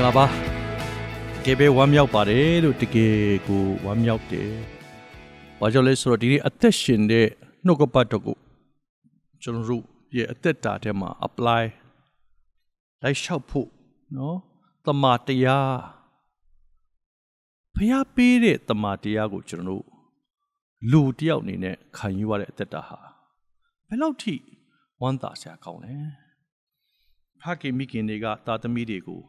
္ဂလာပါတကယ်ပဲဝမ်းမြောက်ပါတယ်လို့တကယ်ကိုဝမ်းမြောက်တယ်ဘာကြောင့်လဲဆိုတော့ဒီနေ့အသက်ရှင်တဲ့နှုတ်ကပတ်တော်ကိုကျွန်တော်တို့ရဲ့အသက်တာထဲမှာ apply လိုက်လျှောက်ဖို့နော်တမာတရားဖျားပေးတဲ့တမာတရားကို ကျွန်တော်တို့လူတယောက်အနေနဲ့ခံယူရတဲ့အသက်တာဟာဘယ်လောက်ထိဝမ်းသာစရာကောင်းလဲဖခင်မိခင်တွေကတာသမီတွေကို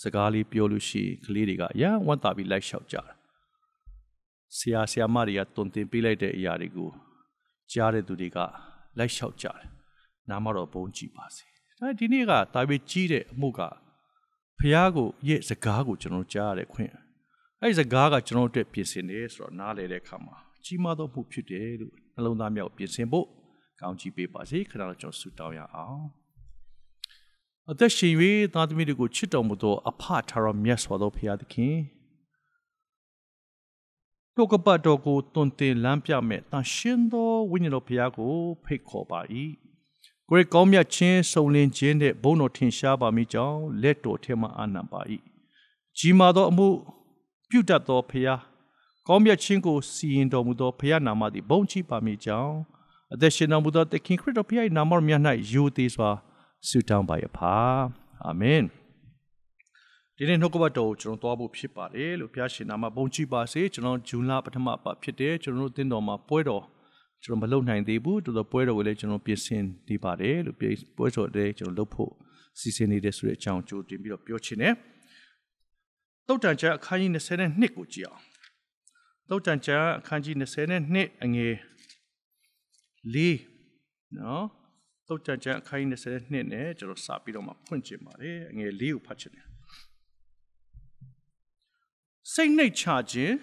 စကားလေးပြောလို့ရှိရင်ကလေးတွေကရမ်းဝမ်းသာပြီးလိုက်လျှောက်ကြတာဆရာဆရာမတွေကတုံတင်ပေးလိုက်တဲ့အရာတွေကိုကြားတဲ့သူတွေကလိုက်လျှောက်ကြတယ်နားမတော့ဘုံကြည့်ပါစေဒါဒီနေ့ကတာပြီးကြီးတဲ့အမှုကဖះကိုရဲ့စကားကိုကျွန်တော်ကြားရတဲ့ခွင့်အဲ့စကားကကျွန်တော်အတွက်ပြင်ဆင်တယ်ဆိုတော့နားလေတဲ့အခါမှာကြီးမားသောမှုဖြစ်တယ်လို့နှလုံးသားမြောက်ပြင်ဆင်ဖို့ကောင်းချီးပေးပါစေခဏတော့ကျွန်တော်ဆုတောင်းရအောင်အသက်ရှင်၍သားသမီးတွေကိုချစ်တော်မူသောအဖထာရမြတ်စွာသောဘုရားသခင်တို့ကပတ်တော်ကိုတွင်တင်လမ်းပြမဲ့တန်ရှင်သောဝိညာဉ်တော်ဘုရားကိုဖိတ်ခေါ်ပါ၏ကိုယ်ကောင်းမြတ်ခြင်းစုံလင်ခြင်းတဲ့ဘုန်းတော်ထင်ရှားပါမိကြောင်းလက်တော်ထဲမှအာဏာပါ၏ကြီးမာသောအမှု ပြုတတ်သောဘုရားကောင်းမြတ်ခြင်းကိုစီရင်တော်မူသောဘုရားနာမသည်ဘုန်းကြီးပါမိကြောင်းအသက်ရှင်တော်မူသောသခင်ခရစ်တော်ဘုရား၏နာမတော်မြတ်၌ယိုသေးစွာဆုတောင်းပါရပါအာမင်ဒီနေ့နှုတ်ကပတ်တော်ကိုကျွန်တော်သွားဖို့ဖြစ်ပါတယ်လို့ဘုရားရှင်နာမဘုန်းကြီးပါစေကျွန်တော်ဂျူလာပထမပတ်ဖြစ်တယ်ကျွန်တော်တို့တင်းတော်မှာပွဲတော်ကျွန်တော်မလုံနိုင်သေးဘူးတော်တော်ပွဲတော်ကိုလည်းကျွန်တော်ပြင်ဆင်နေပါတယ်လို့ပွဲတော်တွေကျွန်တော်လုပ်ဖို့စီစဉ်နေတယ်ဆိုတဲ့အကြောင်းကြိုတင်ပြီးတော့ပြောချင်တယ်တုတ်တန်ချာအခန်းကြီး22ကိုကြည့်အောင်တုတ်တန်ချာအခန်းကြီး22အငယ်၄နော်သုတ်တန်ကျမ်းအခန်းကြီး22နဲ့ကျွန်တော်စပြီးတော့မှဖွင့်ချင်ပါတယ်အငယ်လေးကိုဖတ်ချင်တယ်စိတ်နှိတ်ချခြင်း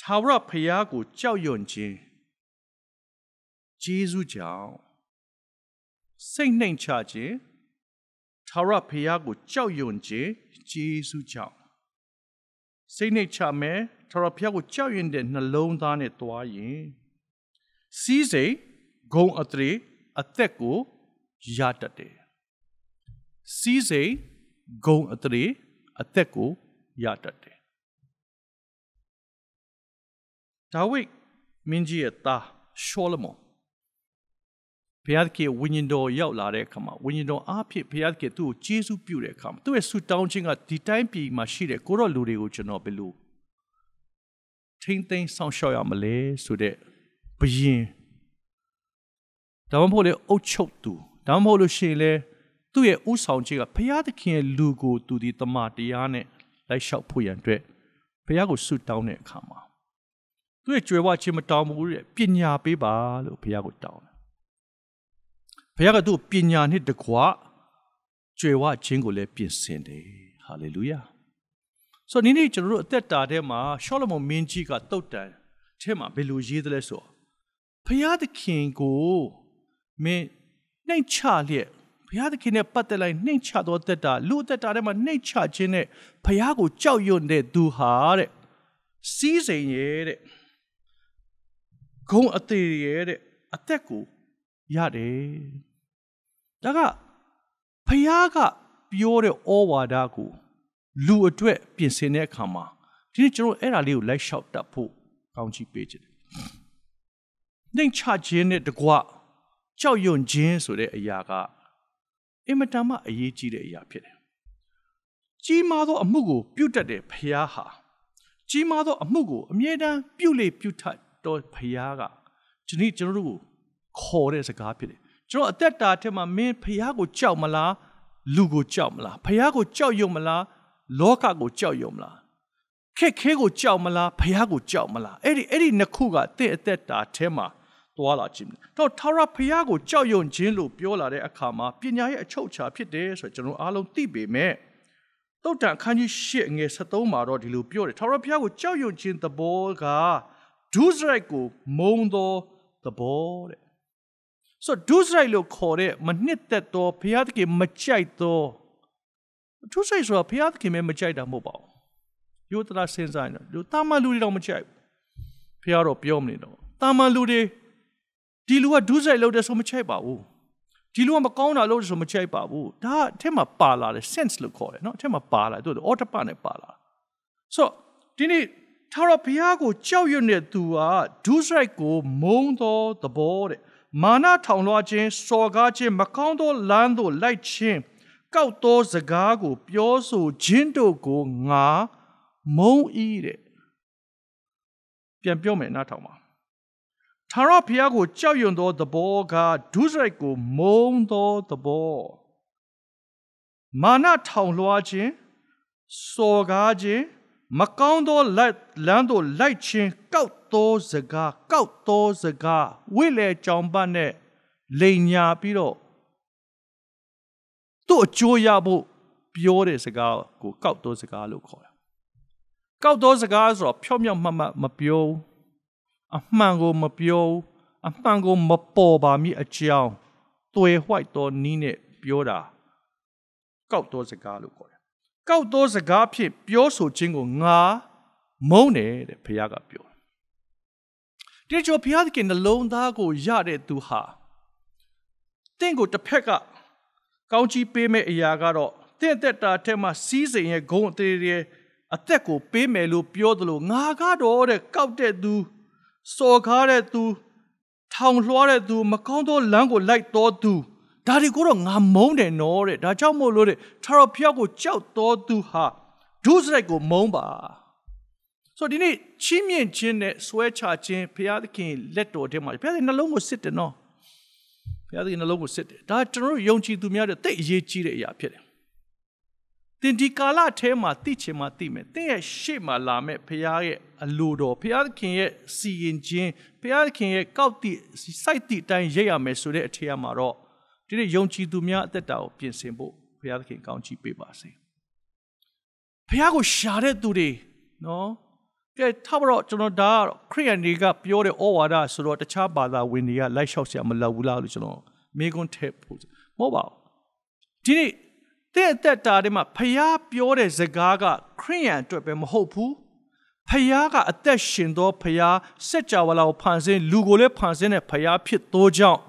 ထာဝရဘုရားကို ကြောက်ရွံ့ခြင်းဂျေဇုကြောင့်စိတ်နှိမ်ချခြင်းထာဝရဘုရားကိုကြောက်ရွံ့ခြင်းဂျေဇုကြောင့်စိတ်နှိမ်ချမယ်ထာဝရဘုရားကိုကြောက်ရွံ့တဲ့နှလုံးသားနဲ့တွားရင်စီးစိမ်ဂုံအထရေအသက်ကိုရတတ်တယ်စီးစိမ်ဂုံအထရေအသက်ကိုရတတ်တယ်ဒါဝိဒ်မင်းကြီးရဲ့သားရှောလမုန်ဘုရားသခင်ဝိညာဉ်တော်ရောက်လာတဲ့အခါမှာဝိညာဉ်တော်အားဖြင့်ဘုရားသခင်သူ့ကိုကျေးဇူးပြုတဲ့အခါမှာသူ့ရဲ့ဆူတောင်းခြင်းကဒီတိုင်းပြည်မှာရှိတဲ့ကိုရော့လူတွေကိုကျွန်တော်ဘယ်လိုထိမ့်သိမ်းဆောင်ရှောက်ရမလဲဆိုတဲ့ဘယင်ဒါမှမဟုတ်လေအုတ်ချုပ်သူဒါမှမဟုတ်လို့ရှိရင်လေသူ့ရဲ့ဥဆောင်ခြင်းကဘုရားသခင်ရဲ့လူကို သူဒီတမန်တရားနဲ့လိုက်လျှောက်ဖို့ရန်အတွက်ဘုရားကိုဆုတောင်းတဲ့အခါမှာသူ့ရဲ့ကြွယ်ဝခြင်းမတောင်းဘူးတဲ့ပညာပေးပါလို့ဘုရားကိုတောင်းတယ်ဘုရားကသူ့ပညာနဲ့တကွကြွယ်ဝခြင်းကိုလည်းပြင်ဆင်တယ်ဟာလေလုယာဆိုတော့ဒီနေ့ကျွန်တော်တို့အသက်တာထဲမှာရှောလမုန်မင်းကြီးကတုတ်တန်ထဲမှာဘယ်လိုရေးသလဲဆိုတော့ဘုရားသခင်ကိုမင်းနှိမ်ချလျက်ဘုရားသခင်နဲ့ပတ်သက်လိုက်နှိမ်ချသောတက်တာ လူတက်တာထဲမှာနှိမ်ချခြင်းနဲ့ဘုရားကိုကြောက်ရွံ့တဲ့သူဟာတဲ့စီးစိမ်ရဲ့တဲ့ဂုံအသေးရဲ့တဲ့အသက်ကိုရတယ်ဒါကဘုရားကပြောတဲ့ဩဝါဒကို လူအတွက်ပြင်ဆင်တဲ့အခါမှာဒီနေ့ကျွန်တော်အဲ့ဒါလေးကိုလိုက်လျှောက်တတ်ဖို့ကောင်းချီးပေးခြင်းနှိမ်ချခြင်းနဲ့တကွကြောက်ရွံ့ခြင်းဆိုတဲ့အရာကအင်မတန်မှအရေးကြီးတဲ့အရာဖြစ်တယ်။ကြီးမားသောအမှုကို ပြုတ်တတ်တဲ့ဖရားဟာကြီးမားသော အမှုကိုအမြဲတမ်းပြုတ်လေပြုတ်ထတော်ဖရားကဒီနေ့ကျွန်တော်တို့ကိုခေါ်တဲ့စကားဖြစ်တယ်။ကျွန်တော်အသက်တာထဲမှာမင်းဖရားကိုကြောက်မလားလူကိုကြောက်မလားဖရားကိုကြောက်ရွံ့မလားလောကကိုကြောက်ရွံ့မလားခက်ခဲကိုကြောက်မလားဖရားကိုကြောက်မလားအဲ့ဒီအဲ့ဒီနှစ်ခုကတင့်အသက်တာထဲမှာသွားလာခြင်းတော့ထာဝရဘုရားကိုကြောက်ရွံ့ခြင်းလို့ပြောလာတဲ့အခါမှာပညာရဲ့အချုပ်အခြာဖြစ်တယ်ဆိုတော့ကျွန်တော်အားလုံးသိပေမဲ့တုတ်တန်ခန်းကြီး၈အငယ်73မှာတော့ဒီလိုပြောတယ်ထာဝရဘုရားကိုကြောက်ရွံ့ခြင်းသဘောကဒုစရိုက်ကိုမုံသောသဘောတဲ့ဆိုတော့ဒုစရိုက်လို့ခေါ်တဲ့မနှစ်သက်သောဘုရားသခင်မကြိုက်သောဒုစရိုက်ဆိုတာဘုရားသခင်ပဲမကြိုက်တာမဟုတ်ပါဘူးယုဒရာစဉ်းစားရင်လူတာမန်လူတွေတော့မကြိုက်ဘူးဘုရားတော့ပြောမနေတော့တာမန်လူတွေဒီလူကဒုစရိုက်လုပ်တယ်ဆိုမချိုက်ပါဘူးဒီလူကမကောင်းတာလုပ်တယ်ဆိုမချိုက်ပါဘူးဒါအထက်မှာပါလာတယ် sense လို့ခေါ်တယ်နော်အထက်မှာပါလာတယ်သူကအော်တပနဲ့ပါလာဆိုတော့ဒီနေ့ထာဝရဘုရားကို ကြောက်ရွံ့တဲ့သူကဒုစရိုက်ကို မုံသောသဘောတဲ့မာနထောင်လွှားခြင်းစော်ကားခြင်းမကောင်းသောလမ်းသို့လိုက်ခြင်းကောက်သောစကားကို ပြောဆိုခြင်းတို့ကိုငါမုံဤတဲ့ပြန်ပြောမယ်နားထောင်ပါထာဝရဘုရားကိုကြောက်ရွံ့သောသဘောကဒုစရိုက်ကို မုံသောသဘောမာနထောင်လွှားခြင်းစော်ကားခြင်းမကောင်းသောလက်လမ်းသို့လိုက်ခြင်းကောက်သောစကားကောက်သောစကားဝိလေကြောင်ပတ်နဲ့လိန်ညာပြီးတော့သူ့အကျိုးရဖို့ပြောတဲ့စကားကိုကောက်သောစကားလို့ခေါ်တာကောက်သောစကားဆိုတော့ဖြောက်မြောက်မှတ်မှတ်မပြောဘူးအမှန်ကိုမပြောဘူးအမှန်ကိုမပေါ်ပါမိအကြောင်းသွေဝိုက်တော်နီးနဲ့ပြောတာကောက်တော်စကားလို့ခေါ်တယ်ကောက်တော်စကားဖြင့် ပြောဆိုခြင်းကိုငါမုန်းတယ်တဲ့ဘုရားကပြောတယ်ကြောဘုရားသခင်နှလုံးသားကိုရတဲ့သူဟာတင့်ကိုတစ်ဖက်က ကောင်းကြီးပေးမဲ့အရာကတော့တင့်သက်တာထဲမှာစီးစိမ်ရဲ့ဂုံအသေးတွေအသက်ကို ပေးမယ်လို့ပြောသလိုငါကတော့တဲ့ကောက်တဲ့သူစော်ကားတဲ့သူထောင်လွှားတဲ့သူမကောင်းသောလမ်းကိုလိုက်တော်သူဒါတွေကိုတော့ငါမုန်းတယ်နော်တဲ့ဒါကြောင့်မို့လို့တဲ့ထာဝရဘုရားကိုကြောက်တော်သူဟာဒုစရိုက်ကိုမုန်းပါဆိုတော့ဒီနေ့ချီးမြှင့်ခြင်းနဲ့ဆွဲချခြင်းဘုရားသခင်လက်တော်ထဲမှာဘုရားသခင်နှလုံးကိုစစ်တယ်နော်ဘုရားသခင်နှလုံးကိုစစ်တယ်ဒါကျွန်တော်တို့ယုံကြည်သူများတဲ့တိတ်အရေးကြီးတဲ့အရာဖြစ်တယ်တင်ဒီကာလအแทမှာသိချင်မှသိမယ်။တင်ရဲ့ရှေ့မှာလာမဲ့ဖရားရဲ့အလိုတော်ဖရားသခင်ရဲ့စီရင်ခြင်းဖရားသခင်ရဲ့ကောက်တိစိုက်တိအတိုင်းရိပ်ရမယ်ဆိုတဲ့အထက်မှာတော့ဒီနေ့ယုံကြည်သူများအသက်တာကိုပြင်ဆင်ဖို့ဖရားသခင်ကောင်းချီးပေးပါစေ။ဖရားကိုရှာတဲ့သူတွေနော်ကဲထားပါတော့ကျွန်တော်ဒါကတော့ခရိယန်တွေကပြောတဲ့ဩဝါဒဆိုတော့တခြားဘာသာဝင်တွေကလိုက်လျှောက်เสียမလောက်ဘူးလားလို့ကျွန်တော်မေးခွန်းထည့်ဖို့မဟုတ်ပါဘူးဒီနေ့တဲ့အသက်တာထဲမှာဖယားပြောတဲ့စကားကခရိယန်အတွက်ပဲမဟုတ်ဘူးဖယားကအသက်ရှင်သောဖယားစက်ကြဝဠာကိုဖန်ဆင်းလူကိုလည်းဖန်ဆင်းတဲ့ဖယားဖြစ်သောကြောင့်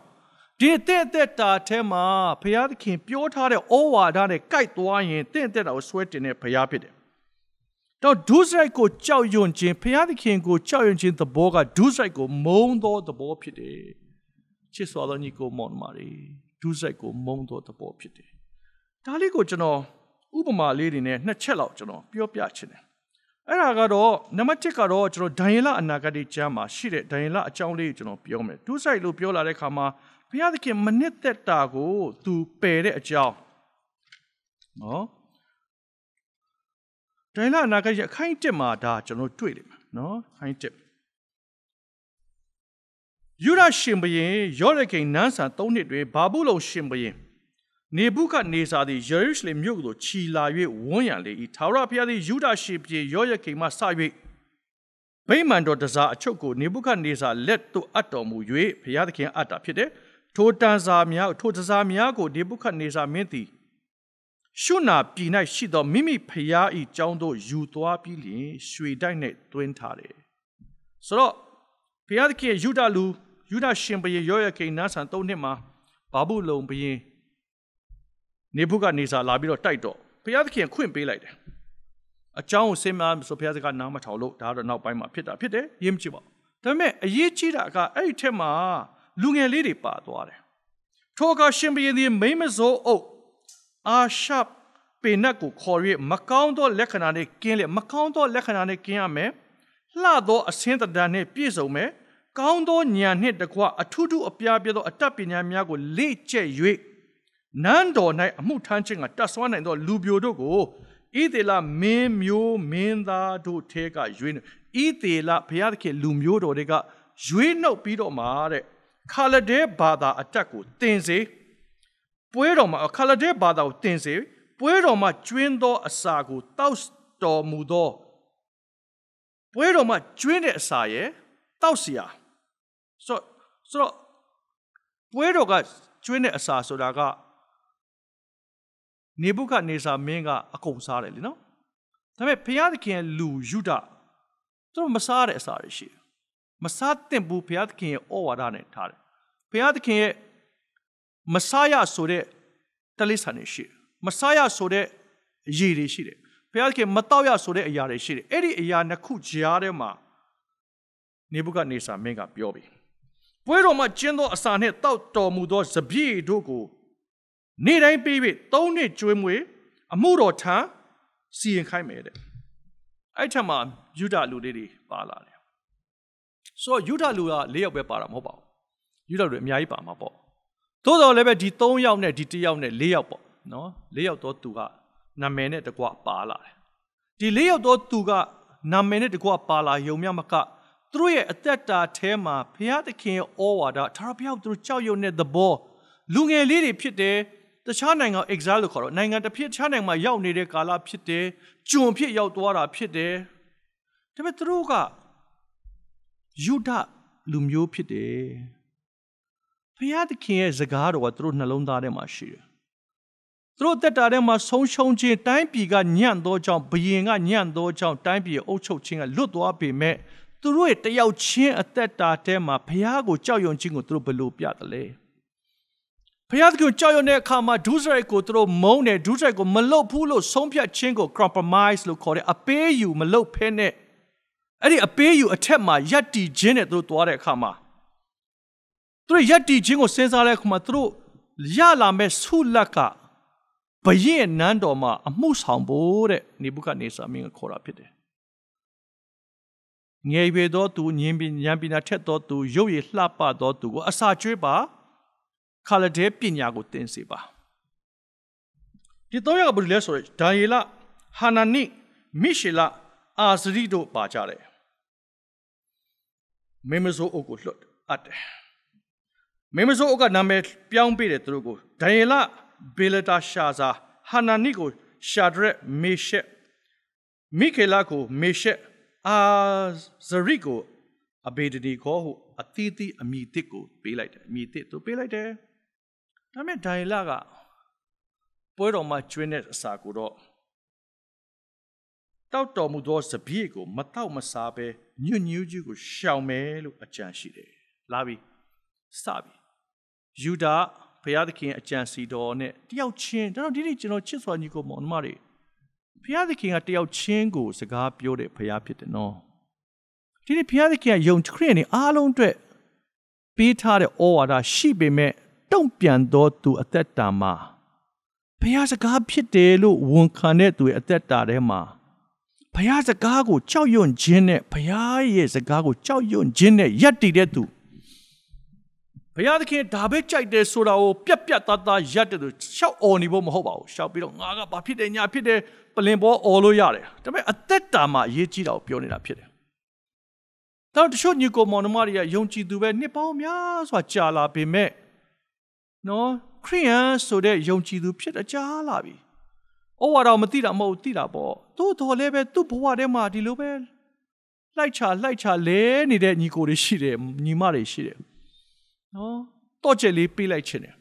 ဒီတဲ့အသက်တာထဲမှာဖယားသခင်ပြောထားတဲ့ဩဝါဒနဲ့ကြိုက်သွားရင်တင့်တဲ့တာကိုဆွဲတင်တဲ့ဖယားဖြစ်တယ်တော့ဒုစရိုက်ကိုကြောက်ရွံ့ခြင်းဖယားသခင်ကိုကြောက်ရွံ့ခြင်းသဘောကဒုစရိုက်ကိုမုံသောသဘောဖြစ်တယ်ချစ်စွာသောညီကိုမောင်မာရီဒုစရိုက်ကိုမုံသောသဘောဖြစ်တယ်ဒါလေးကိုကျွန်တော်ဥပမာလေးတွေနဲ့နှစ်ချက်လောက်ကျွန်တော်ပြောပြချင်တယ်အဲ့ဒါကတော့နံပါတ်1ကတော့ကျွန်တော်ဒိုင်ယလအနာဂတ်ကျမ်းမှာရှိတဲ့ဒိုင်ယလအကြောင်းလေးကိုကျွန်တော်ပြောမယ်ဒုစိုက်လို့ပြောလာတဲ့ခါမှာဘုရားသခင်မနစ်သက်တာကိုသူပယ်တဲ့အကြောင်းနော်ဒိုင်ယလအနာဂတ်ရဲ့အခိုင်တက်မှာဒါကျွန်တော်တွေ့လိမ့်မယ်နော်အခိုင်တက်ယူရရှင်ဘရင်ယောရကိန်နန်းဆန်၃နှစ်တွင်ဘာဘူးလုံရှင်ဘရင်နေဘုခဒ်နေဇာသည်ယေရုရှလင်မြို့သို့ခြီလာ၍ဝန်းရံလေ၏ထာဝရဘုရားသည်ယူဒရှိပြည်ယောယကိမ်မှစ၍ဗိမာန်တော်တစားအချုပ်ကိုနေဘုခဒ်နေဇာလက်သို့အပ်တော်မူ၍ဘုရားသခင်အပ်တာဖြစ်တယ်ထိုတန်စာများထိုတစားများကိုနေဘုခဒ်နေဇာမင်းသည်ရှုနာပြည်၌ရှိသောမိမိဖျားဤကြောင်းတို့ယူသွားပြီးလျင်ရွှေတိုက်နှင့်တွင်းထားတယ်။ဆိုတော့ဖျားသခင်ယူဒလူယူဒရှင်ဘရင်ယောယကိန်နာဆန်၃နှစ်မှာဘာဘူးလုံဘရင်နေဘုကနေစာလာပြီးတော့တိုက်တော့ဘုရားသခင်ခွင့်ပေးလိုက်တယ်အကြောင်းကိုစင်မဆိုဘုရားသခင်နားမထောင်လို့ဒါတော့နောက်ပိုင်းမှာဖြစ်တာဖြစ်တယ်ရေးမကြည့်ပါဘူးဒါပေမဲ့အရေးကြီးတာကအဲ့ဒီထက်မှာ လူငယ်လေးတွေပါသွားတယ်ထိုအခါရှင်ဘုရင်သည်မိမစိုးအုပ်အာရှပေနတ်ကိုခေါ်၍မကောင်းသောလက္ခဏာနဲ့ကင်းလေမကောင်းသောလက္ခဏာနဲ့ကင်းရမယ်လှသောအစင်းတဒံနှင့်ပြည့်စုံမယ်ကောင်းသောဉာဏ်နှင့်တကွအထူးထူးအပြားပြသောအတတ်ပညာများကိုလေ့ကျက်၍နန်းတော်၌အမှုထမ်းခြင်းကတတ်ဆွမ်းနိုင်သောလူပြိုတို့ကိုဤသေလမင်းမျိုးမင်းသားတို့ထဲကရွေးဤသေလဘုရားသခင်လူမျိုးတော်တွေက ရွေးနှုတ်ပြီးတော့မှတဲ့ခါလဒဲဘာသာအတက်ကိုတင်စေ ပွဲတော်မှာခါလဒဲဘာသာကိုတင်စေပွဲတော်မှာကျွင်းသော အစာကိုတောက်တော်မူသောပွဲတော်မှာကျွင်းတဲ့အစာရဲ့တောက်စရာဆိုတော့ဆိုတော့ပွဲတော်ကကျွင်းတဲ့အစာဆိုတာကနေဘုခဒနေဆာမင်းက အကုန်စားတယ်လေနော်ဒါပေမဲ့ဘုရားသခင်ရဲ့လူယုဒသူတို့မစားတဲ့အစာတွေရှိတယ်မစားသင့်ဘူးဘုရားသခင်ရဲ့ဩဝါဒနဲ့ထားတယ်ဘုရားသခင်ရဲ့မစားရဆိုတဲ့တလိဆန်တွေရှိတယ်မစားရဆိုတဲ့ရည်တွေရှိတယ်ဘုရားသခင်မတောက်ရဆိုတဲ့အရာတွေရှိတယ်အဲ့ဒီအရာနှစ်ခုကြားထဲမှာနေဘုခဒနေဆာမင်းကပြောပြီပွဲတော်မှာကျင်းသောအစာနှင့်တောက်တော်မူသောစပြည့်တို့ကိုနေ့တိုင်းပေးပြီးသုံးနှစ်ကျွေးမွေးအမှုတော်ထံစီရင်ခိုင်းမယ်တဲ့အဲ့ထက်မှယူဒလူတွေတွေပါလာတယ်ဆိုတော့ယူဒလူက၄ယောက်ပဲပါတာမဟုတ်ပါဘူးယူဒလူတွေအများကြီးပါမှာပေါ့သို့တော်လည်းပဲဒီ၃ယောက်နဲ့ဒီ၁ယောက်နဲ့၄ယောက်ပေါ့နော်၄ယောက်တော့သူကနာမည်နဲ့တကွပါလာတယ်ဒီ၄ယောက်တော့သူကနာမည်နဲ့တကွပါလာယုံမြမကသူတို့ရဲ့အသက်တာအแทမှာဘုရားသခင်ရဲ့ဩဝါဒထာဝရဘုရားသူတို့ကြောက်ရွံ့တဲ့သဘောလူငယ်လေးတွေဖြစ်တယ်တခြားနိုင်ငံ exile လို့ခေါ်တော့နိုင်ငံတစ်ဖြစ်တခြားနိုင်ငံမှာရောက်နေတဲ့ကာလဖြစ်တယ်ကျွံဖြစ်ရောက်သွားတာဖြစ်တယ်ဒါပေမဲ့သူတို့ကယုဒလူမျိုးဖြစ်တယ်ဖျားသခင်ရဲ့စကားတော်ကသူတို့နှလုံးသားထဲမှာရှိတယ်သူတို့တက်တာထဲမှာဆုံးရှုံးခြင်းတိုင်းပြည်ကညံ့သောကြောင့်ဘယင်ကညံ့သောကြောင့်တိုင်းပြည်အုပ်ချုပ်ခြင်းကလွတ်သွားပေမဲ့သူတို့ရဲ့တယောက်ချင်းအသက်တာထဲမှာဘုရားကိုကြောက်ရွံ့ခြင်းကိုသူတို့ဘယ်လိုပြသလဲ။ဖျားသခင်ကြောက်ရွံ့တဲ့အခါမှာဒုစရိုက်ကိုသူတို့မုန်းတယ်ဒုစရိုက်ကိုမလုပ်ဘူးလို့ဆုံးဖြတ်ခြင်းကို compromise လို့ခေါ်တယ်အပေးယူမလုပ်ဖဲနဲ့အဲ့ဒီအပေးယူအထက်မှာယက်တီခြင်းနဲ့သူတို့သွားတဲ့အခါမှာသူတို့ယက်တီခြင်းကိုစဉ်းစားတဲ့အခါမှာသူတို့ရလာမဲ့ဆုလက်ကဘရင်နန်းတော်မှာအမှုဆောင်ဖို့တဲ့နေဘုခနေစာမင်းကခေါ်တာဖြစ်တယ်ငယ်ရွယ်သောသူညင်ပညာပညာထက်သောသူရုပ်ရည်လှပသောသူကိုအစာကျွေးပါခါလဒဲပညာကိုသင်စေပါဒီသုံးယောက်ကဘာလဲဆိုတော့ဒါယေလဟာနာနိမိရှေလအာဇရိတို့ပါကြတယ်မေမဇိုအုပ်ကိုလွတ်အပ်တယ်မေမဇိုအုပ်ကနာမည်ပြောင်းပေးတယ်သူတို့ကိုဒါယေလဘေလတာရှာဇာဟာနာနိကိုရှာဒရက်မေရှက်မိခေလကိုမေရှက်အာဇရိကိုအဘေဒနီခေါ်ဟုအသီးသီးအမိတစ်ကို ပေးလိုက်တယ်အမိတစ်သူပေးလိုက်တယ်ဒါပေမဲ့ဒိုင်လာက ပွဲတော်မှာကျွေးတဲ့အစာကိုတော့တောက်တော်မူသောစပြည့်ကို မတောက်မစားဘဲညွညူးကြီးကို ရှောင်မယ်လို့အကြံရှိတယ်။လာပြီ။စပြီ။ယူဒာဘုရားသခင်အကြံစီတော်နဲ့တယောက်ချင်းကျွန်တော်ဒီနေ့ကျွန်တော်ချစ်စွာညီကိုမောင်နှမတွေဘုရားသခင်ကတယောက်ချင်းကိုစကားပြောတဲ့ဘုရားဖြစ်တယ်နော်။ဒီနေ့ဘုရားသခင်ကယုံခရစ်နဲ့အားလုံးအတွက်ပေးထားတဲ့ဩဝါဒရှိပေမဲ့တုံ့ပြန်သောသူ အသက်တာမှာဘုရားစကားဖြစ်တယ်လို့ဝန်ခံတဲ့သူရဲ့အသက်တာထဲမှာဘုရားစကားကို ကြောက်ရွံ့ခြင်းနဲ့ဘုရားရဲ့စကားကိုကြောက်ရွံ့ခြင်းနဲ့ယက်တည်တဲ့သူဘုရားသခင်ဒါပဲကြိုက်တယ်ဆိုတာကိုပြက်ပြက်သားသားယက်တယ်လို့ရှောက်អော်နေဖို့မဟုတ်ပါဘူးရှောက်ပြီးတော့ငါကဘာဖြစ်တယ်ညာဖြစ်တယ်ပလင်ပေါ်អော်လို့ရတယ်ဒါပေမဲ့အသက်တာမှာအရေးကြီးတာကိုပြောနေတာဖြစ်တယ်တော့တချို့ညီကောင်မောင်နှမတွေကယုံကြည်သူပဲနှစ်ပေါင်းများစွာကြာလာပေမဲ့နော်ခရိယန်ဆိုတဲ့ယုံကြည်သူဖြစ်အကြားလာပြီ။ဩဝါဒမသိတာမဟုတ်သိတာပေါ့။သို့တော်လည်းပဲသူ့ဘဝထဲမှာဒီလိုပဲလိုက်ချလိုက်ချလဲနေတဲ့ညီကိုတွေရှိတယ်ညီမတွေရှိတယ်။နော်တော့ချက်လေးပေးလိုက်ခြင်းတယ်။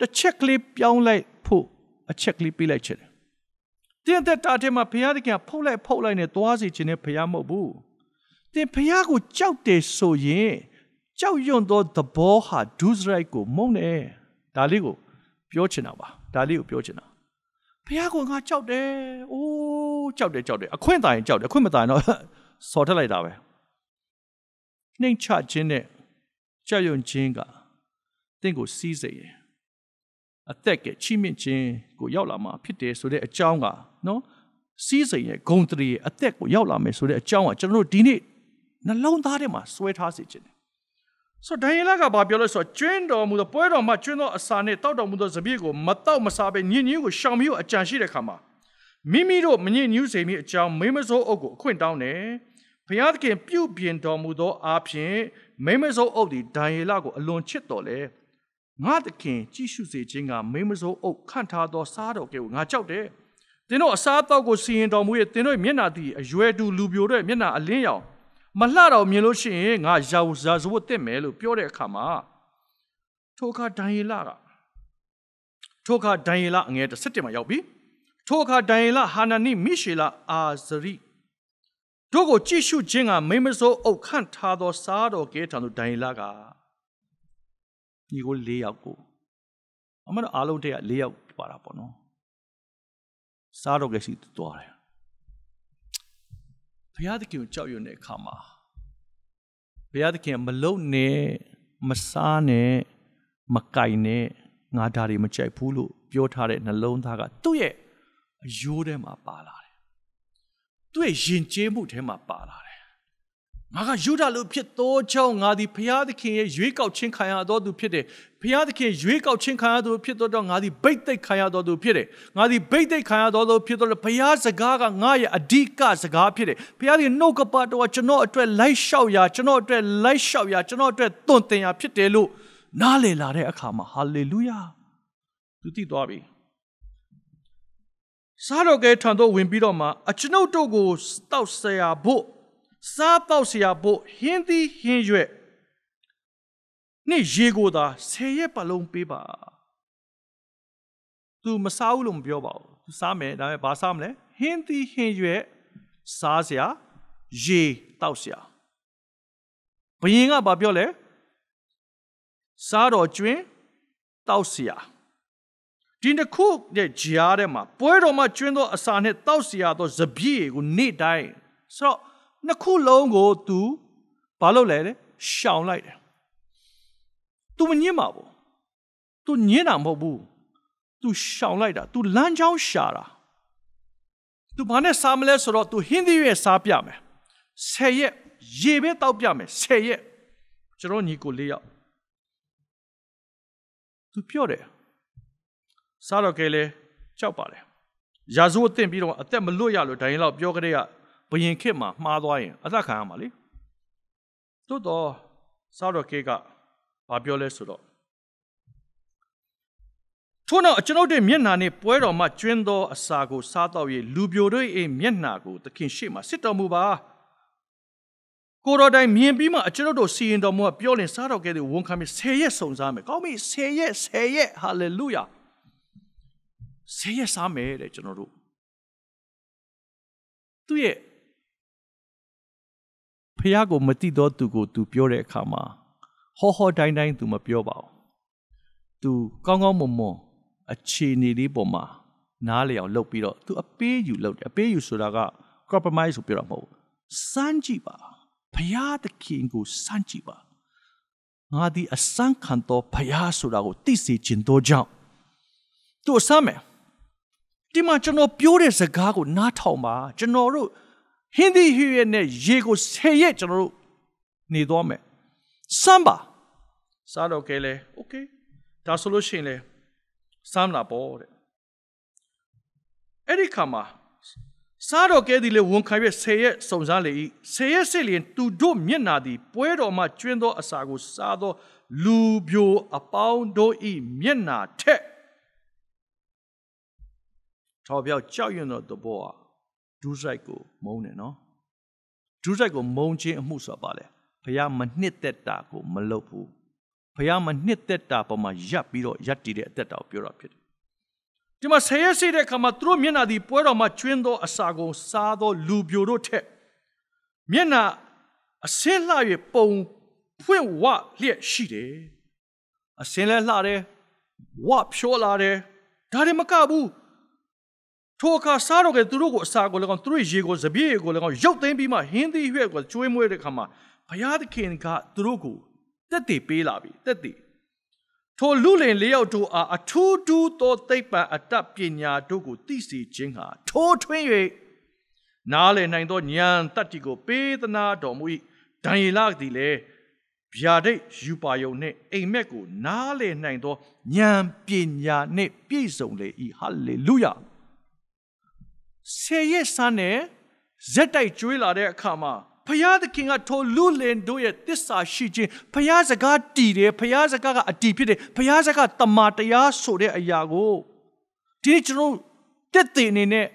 တစ်ချက်ကလေးပြောင်းလိုက်ဖို့အချက်ကလေးပေးလိုက်ခြင်းတယ်။တင်းသက်တာထဲမှာဘုရားသခင်ဖုတ်လိုက် ဖုတ်လိုက်နဲ့သွားစီခြင်းနဲ့ဘုရားမဟုတ်ဘူး။တင်ဘုရားကိုကြောက်တယ်ဆိုရင်ကြောက်ရွံ့သောသဘောဟာဒုစရိုက်ကို မုန်းတယ်ဒါလေးကို ပြောချင်တာပါဒါလေးကိုပြောချင်တာဘုရားကငါကြောက်တယ်အိုးကြောက်တယ်ကြောက်တယ်အခွင့်သာရင်ကြောက်တယ်အခွင့်မသာရင်တော့စော်ထက်လိုက်တာပဲနှိမ်ချခြင်းနဲ့ကြောက်ရွံ့ခြင်းကတင့်ကိုစီးစေတယ်အသက်ကချိမြင့်ခြင်းကိုရောက်လာမှာဖြစ်တယ်ဆိုတဲ့အကြောင်းကနော်စီးစိမ်ရဲ့ဂုံတရီရဲ့အသက်ကိုရောက်လာမယ်ဆိုတဲ့အကြောင်းကကျွန်တော်တို့ဒီနေ့နှလုံးသားထဲမှာစွဲထားစေခြင်းတယ်ဆိုဒန်ယေလကဘာပြောလဲဆိုတော့ကျွင်းတော်မူသောပွဲတော်မှာကျွင်းသောအစာနဲ့တောက်တော်မူသောစပြည့်ကိုမတောက်မစားဘဲညင်ညင်းကိုရှောင်ပြီးအကြံရှိတဲ့ခါမှာမိမိတို့မညင်ညူးစေမိအကြောင်းမိမစိုးအုပ်ကိုအခွင့်တောင်းတယ်။ဘုရားသခင် ပြုပြင်တော်မူသောအားဖြင့်မိမစိုးအုပ်သည်ဒန်ယေလကိုအလွန်ချစ်တော်လဲ။ငါသခင် ကြည့်ရှုစေခြင်းကမိမစိုးအုပ်ခန့်ထားသောစားတော်ကဲကိုငါကြောက်တယ်။သင်တို့အစားအသောက်ကိုစီရင်တော်မူ၍သင်တို့မျက်နာသည်အရွယ်တူလူပြိုတဲ့မျက်နာအလင်းရောင်မလှတော့မြင်လို့ရှိရင်ငါရာဇာဇဝတ်တက်မယ်လို့ပြောတဲ့အခါမှာထိုအခါဒံယေလကထိုအခါဒံယေလအငယ်17မှာရောက်ပြီ ထိုအခါဒံယေလဟာနနိမိရှေလအာဇရိတို့ကိုကြည့်ရှုခြင်းကမိမစိုးအုပ်ခန့်ထားသောစားတော်ကဲထံသို့ဒံယေလကညီကို၄ယောက်ကိုအမရအားလုံးတည်းက၄ယောက်ပါတာပေါ့နော်စားတော်ကဲစီသွားတယ်ဘုရားသခင်ကိုကြောက်ရွံ့တဲ့အခါမှာဘုရားသခင်မလုံနဲ့မစားနဲ့မကင်နဲ့ငါဒါတွေမကြိုက်ဘူးလို့ပြောထားတဲ့နှလုံးသားကသူ့ရဲ့အယိုးထဲမှာပါလာတယ်။သူ့ရဲ့ယဉ်ကျေးမှုထဲမှာပါလာတယ်။ငါကယူဒလူဖြစ်သောကြောင့်ငါသည်ဘုရားသခင်ရဲ့ရွေးကောက်ခြင်းခံရသောသူဖြစ်တယ်ဖျားသခင်ရွေးကောက်ခြင်းခံရသူဖြစ်တော်တော့ငါသည်ဘိတ်သိက်ခံရတော်သူဖြစ်တယ်။ငါသည်ဘိတ်သိက်ခံရတော်သူဖြစ်တော်လို့ဖျားစကားကငါရဲ့အဓိကစကားဖြစ်တယ်။ဖျားသခင်နှုတ်ကပတ်တော်ကကျွန်တော်အတွက်လိုက်လျှောက်ရာကျွန်တော်အတွက်လိုက်လျှောက်ရာကျွန်တော်အတွက်တွင်တင်ရာဖြစ်တယ်လို့နားလည်လာတဲ့အခါမှာဟာလေလုယာသူတည်သွားပြီ။စားတော်ကဲထံတော်ဝင်ပြီးတော့မှအကျွန်ုပ်တို့ကိုတောက်ဆရာဖို့စားတောက်ဆရာဖို့ဟင်းသီးဟင်းရွက်နေ့ရေကိုသာ10ရက်ပတ်လုံးပေးပါ။ तू မစားဘူးလို့မပြောပါဘူး။ तू စားမယ်ဒါပေမဲ့ဘာစားမလဲ။ဟင်းသီးဟင်းရွက်စားစရာရေတောက်စရာ။ဘယင်ကဘာပြောလဲ။စားတော်ကျွင်းတောက်စရာ။ဒီတစ်ခုရဲ့ကြားထဲမှာပွဲတော်မှာကျွင်းသောအစာနဲ့တောက်စရာသောစပြည့်ကိုနေ့တိုင်းဆိုတော့နှစ်ခုလုံးကို तू ဘာလုပ်လဲလဲရှောင်လိုက်တယ် तू မငင်းပါဘူး तू ငင်းတာမဟုတ်ဘူး तू ရှောင်လိုက်တာ तू လမ်းကြောင်းရှာတာ तू ဘာနဲ့စားမလဲဆိုတော့ तू ဟင်းသီးရဲ့စားပြမယ်ဆယ်ရက်ရေပဲတောက်ပြမယ်ဆယ်ရက်ကျွန်တော်ညီကိုလေးယောက် तू ပြောတယ်စားတော့ကလေးကြောက်ပါလေရာဇဝတ်တင်ပြီးတော့အသက်မလွတ်ရလို့ဒိုင်းလောက်ပြောကြတဲ့ကဘယင်ခစ်မှာမှားသွားရင်အသက်ခံရမှာလေသို့တော့စားတော့ကလေးကဘာပြောလဲဆိုတော့ထို့နောက်ကျွန်ုပ်တို့မျက်နှာနှင့်ပွဲတော်မှကျွင်းသောအစာကို စားတော့၍လူပြိုတို့၏မျက်နှာကို သခင်ရှေ့မှာစစ်တော်မူပါကိုတော်တိုင်မြင်ပြီးမှကျွန်ုပ်တို့စီရင်တော်မူကပြောလင်စားတော်ကဲ့သို့ဝန်ခံပြီး၁၀ရက်စုံစားမယ်။ကောင်းပြီ၁၀ရက်၁၀ရက်ဟာလေလုယာ။၁၀ရက်စားမယ်တဲ့ကျွန်တော်တို့။သူ့ရဲ့ဖះကိုမတိတော့သူကိုသူပြောတဲ့အခါမှာဟောဟောတိုင်းတိုင်းသူမပြောပါဘူးသူကောင်းကောင်းမွန်မွန်အခြေအနေလေးပေါ်မှာနားလျောင်လုပ်ပြီးတော့သူအပေးယူလုပ်တယ်အပေးယူဆိုတာက compromise ဆိုပြောတာမဟုတ်ဘူးစမ်းကြည့်ပါဖရာသခင်ကိုစမ်းကြည့်ပါငါဒီအစမ်းခံတော့ဖရာဆိုတာကိုသိစေခြင်းတော့ကြောင့်သူအစမ်းမယ်ဒီမှာကျွန်တော်ပြောတဲ့စကားကိုနားထောင်ပါကျွန်တော်တို့ဟင်းသီးဟွေနဲ့ရေကို၁၀ရက်ကျွန်တော်တို့နေသွားမယ်စမ်းပါစားတော့ကဲလဲโอเคဒါဆိုလို့ရှိရင်လဲစမ်းလာပေါ့တဲ့အဲ့ဒီခါမှာစားတော့ကဲဒီလေဝန်ခံရဲ့10ရက်စုံစားလေဤ10ရက်စစ်လျင် သူတို့မျက်နာသည်ပွဲတော်မှကျွင်းသောအစာကို စားသော လူပြိုအပေါင်းတို့ဤမျက်နာထက်ထော်ပြောက်ကြောက်ရွံ့သောသဘောဟာဒူးဆိုင်ကို မုန်းတယ်နော်ဒူးဆိုင်ကိုမုန်းခြင်းအမှုဆိုတာပါလေဘုရားမနှစ်သက်တာကိုမလုပ်ဘူးဘုရားမနှစ်သက်တာပေါ်မှာရပ်ပြီးတော့ရပ်တည်တဲ့အသက်တာကိုပြောတာဖြစ်တယ်ဒီမှာဆယ်ရက်စေတဲ့အခါမှာသူတို့မျက်နှာဒီပွဲတော်မှာကျွင်းသောအစာကိုစားသောလူပြိုတို့ထက်မျက်နှာအစင်းလှ၍ပုံဖွင့်ဝလျက်ရှိတယ်အစင်းလည်းလှတယ်ဝဖြောလာတယ်ဒါတွေမကဘူးထိုအခါစားတော့ကသူတို့ကိုအစာကိုလည်းကောင်းသူတို့ရေကိုစပြည့်ရေကိုလည်းကောင်းရုပ်သိမ်းပြီးမှဟင်းသီးရွက်ကိုကျွေးမွေးတဲ့အခါမှာဘုရားသခင်ကသူတို့ကိုတက်တည်ပေးလာပြီတက်တည်ထိုလူလင်လျောက်တို့အားအထူးတူးသောသိပ္ပံအတတ်ပညာတို့ကိုသိစေခြင်းဟာထိုးထွင်း၍နားလည်နိုင်သောဉာဏ်တတ္တိကို ပေးသနာတော်မူ၏ဒံယေလသည်လည်းဗျာဒိတ်ယူပါယုံနှင့်အိမ်မက်ကို နားလည်နိုင်သောဉာဏ်ပညာနှင့်ပြည့်စုံလေ၏ဟာလေလုယဆေရစနဲ့ဇက်တိုက်ကျွေးလာတဲ့အခါမှာဖယားသခင်ကထိုလူလင်တို့ရဲ့တစ္ဆာရှိခြင်းဖယားစကားတည်တယ်ဖယားစကားကအတည်ဖြစ်တယ်ဖယားစကားတမာတရားဆိုတဲ့အရာကိုဒီနေ့ကျွန်တော်တက်တည်အနေနဲ့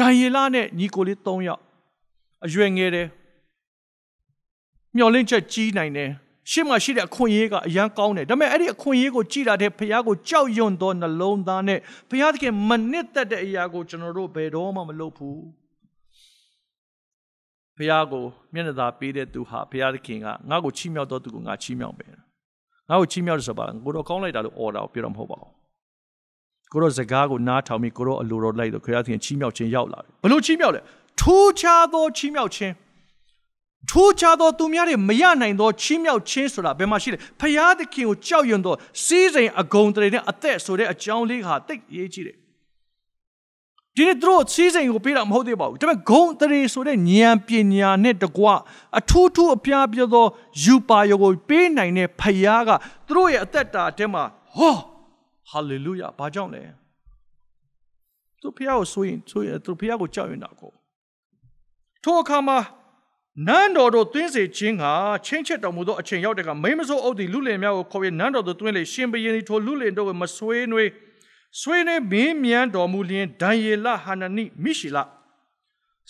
ဒံယေလနဲ့ညီကိုလေး၃ယောက်အရွယ်ငယ်တယ်မျောလင့်ချက်ကြီးနိုင်တယ်ရှေ့မှာရှိတဲ့အခွင့်အရေးကအရန်ကောင်းတယ်ဒါပေမဲ့အဲ့ဒီအခွင့်အရေးကိုကြည်လာတဲ့ဘုရားကိုကြောက်ရွံ့သောနှလုံးသားနဲ့ဘုရားသခင်မနစ်သက်တဲ့အရာကိုကျွန်တော်တို့ဘယ်တော့မှမလုပ်ဘူးဖះကိုမျက်နှာသာပေးတဲ့သူဟာဖះသခင်ကငါ့ကိုချီးမြှောက်တော်သူကိုငါချီးမြှောက်ပဲငါ့ကိုချီးမြှောက်တယ်ဆိုပါကိုတော့ကောင်းလိုက်တာလို့ order ကိုပြောတော့မဟုတ်ပါဘူးကိုတော့စကားကိုနားထောင်ပြီးကိုတော့အလိုတော်လိုက်တော့ဖះသခင်ချီးမြှောက်ခြင်းရောက်လာတယ်ဘလို့ချီးမြှောက်လဲထူးခြားသောချီးမြှောက်ခြင်းထူးခြားသောသူများတွေမရနိုင်သောချီးမြှောက်ခြင်းဆိုတာဘယ်မှာရှိလဲဖះသခင်ကိုကြောက်ရွံ့သောစီးစိမ်အဂုံတွေနဲ့အသက်ဆိုတဲ့အကြောင်းလေးဟာတိတ်အရေးကြီးတယ်ဒီနေ့သူတို့စီးစိမ်ကိုပေးတာမဟုတ်သေးပါဘူးဒါပေမဲ့ဂုံတရေဆိုတဲ့ဉာဏ်ပညာနဲ့တကွအထူးထူးအပြားပြသောယူပါယောကို ပေးနိုင်တဲ့ဖခင်ကသူတို့ရဲ့အသက်တာထဲမှာဟောဟာလေလုယာဘာကြောင့်လဲသူဖခင်ကိုဆိုရင်ဆိုရင်သူဖခင်ကိုကြောက်ရင်တာကိုထိုအခါမှာနန်းတော်တို့သွင်းစေခြင်းကချင်းချက်တော်မူသောအချိန်ရောက်တဲ့ကမိမစိုးအုပ်သည်လူလင်များကိုခေါ်ပြီးနန်းတော်သို့သွင်းလေရှင်ဘရင်သည်ထိုလူလင်တို့ကိုမဆွေးနွေးဆွေးနွေးမင်းမြန်းတော်မူလျင်ဒံယေလဟာနနိမိရှေလ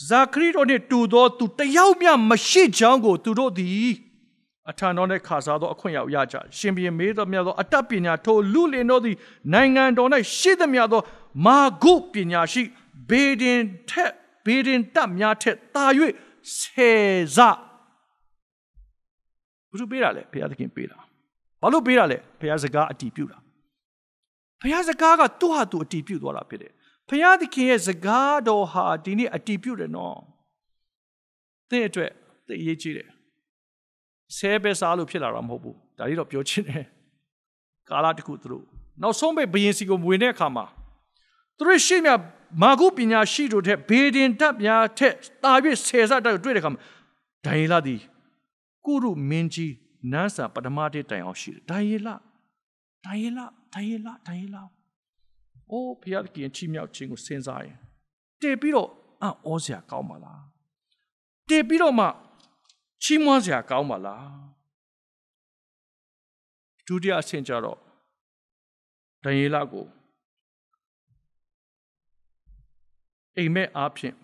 ဇာခရီတို့နှင့်တူသောသူတယောက်မျှမရှိကြောင်းကိုသူတို့သည်အထံတော်၌ခါစားသောအခွင့်အရေးရကြရှင်ဘီမေးတော်မြတ်သောအတတ်ပညာထိုလူလင်တို့သည်နိုင်ငံတော်၌ရှိသမျှသောမာဂုပညာရှိဘေဒင်ထက်ဘေဒင်တတ်များထက်သာ၍ဆေဇဘုရားပေးတာလေဘုရားသခင်ပေးတာဘာလို့ပေးတာလဲဘုရားစကားအတည်ပြုတာဘုရားစကားကသူ့ဟာသူအတီးပြုတ်သွားတာဖြစ်တယ်ဘုရားသခင်ရဲ့စကားတော်ဟာဒီနေ့အတီးပြုတ်တယ်နော်သင်အတွက်သင်အရေးကြီးတယ်ဆဲပဲစားလို့ဖြစ်လာတာမဟုတ်ဘူးဒါလေးတော့ပြောချင်တယ်ကာလတခုသူတို့နောက်ဆုံးပဲဘယင်စီကိုမဝင်တဲ့အခါမှာသူတို့ရှိမြမာကုပညာရှိတို့ထက်ဘေဒင်တပ်များထက်တာ၍ဆယ်ဆတက်ကိုတွေ့တဲ့အခါမှာဒိုင်ယေလသည်ကုရုမင်းကြီးနန်းစာပထမတည်းတိုင်အောင်ရှိတယ်ဒိုင်ယေလဒါယေလဒါယေလဒါယေလအိုးဘုရားသခင်ချီးမြှောက်ခြင်းကိုစဉ်းစားရင်တည်ပြီးတော့အံ့ဩစရာကောင်းပါလားတည်ပြီးတော့မှချီးမွမ်းစရာကောင်းပါလားဒုတိယအဆင့်ကျတော့ဒံယေလကိုအိမ်မက်အားဖြင့်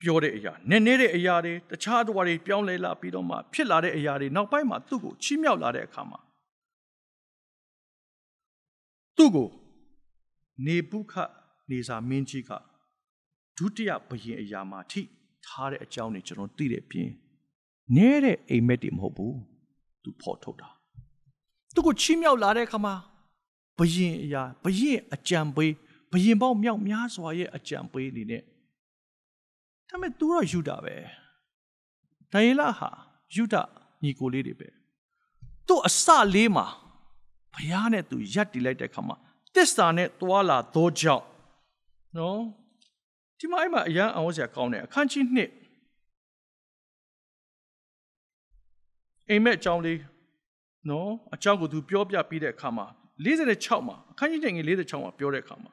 ပြောတဲ့အရာနည်းနည်းတဲ့အရာတွေတခြားအရာတွေပြောင်းလဲလာပြီးတော့မှဖြစ်လာတဲ့အရာတွေနောက်ပိုင်းမှာသူ့ကိုချီးမြှောက်လာတဲ့အခါမှာသူ့ကိုနေပုခနေစာမင်းကြီးကဒုတိယဘုရင်အရာမှာထိထားတဲ့အကြောင်းတွေကျွန်တော်သိတဲ့ပြင်နဲတဲ့အိမ်မက်တွေမဟုတ်ဘူးသူဖော်ထုတ်တာသူကိုချီးမြှောက်လာတဲ့အခါမှာဘယင်အရာဘယင်အကြံပေးဘယင်ပေါင်းမြောက်များစွာရဲ့အကြံပေးအနေနဲ့ဒါပေမဲ့သူတော့ယူတာပဲဒိုင်လာဟာယူတာညီကိုလေးတွေပဲသူ့အစလေးမှာဘုရားနဲ့သူယက်တည်လိုက်တဲ့အခါမှာတစ္ဆာနဲ့တွာလာသောကြောင့်နော်ဒီမှာအဲ့မှာအရန်အောင်စရာကောင်းတယ်အခန်းကြီးနှစ်အိမ်မက်အကြောင်းလေးနော်အကြောင်းကိုသူပြောပြပြီးတဲ့အခါမှာ46မှာအခန်းကြီးငယ်46မှာပြောတဲ့အခါမှာ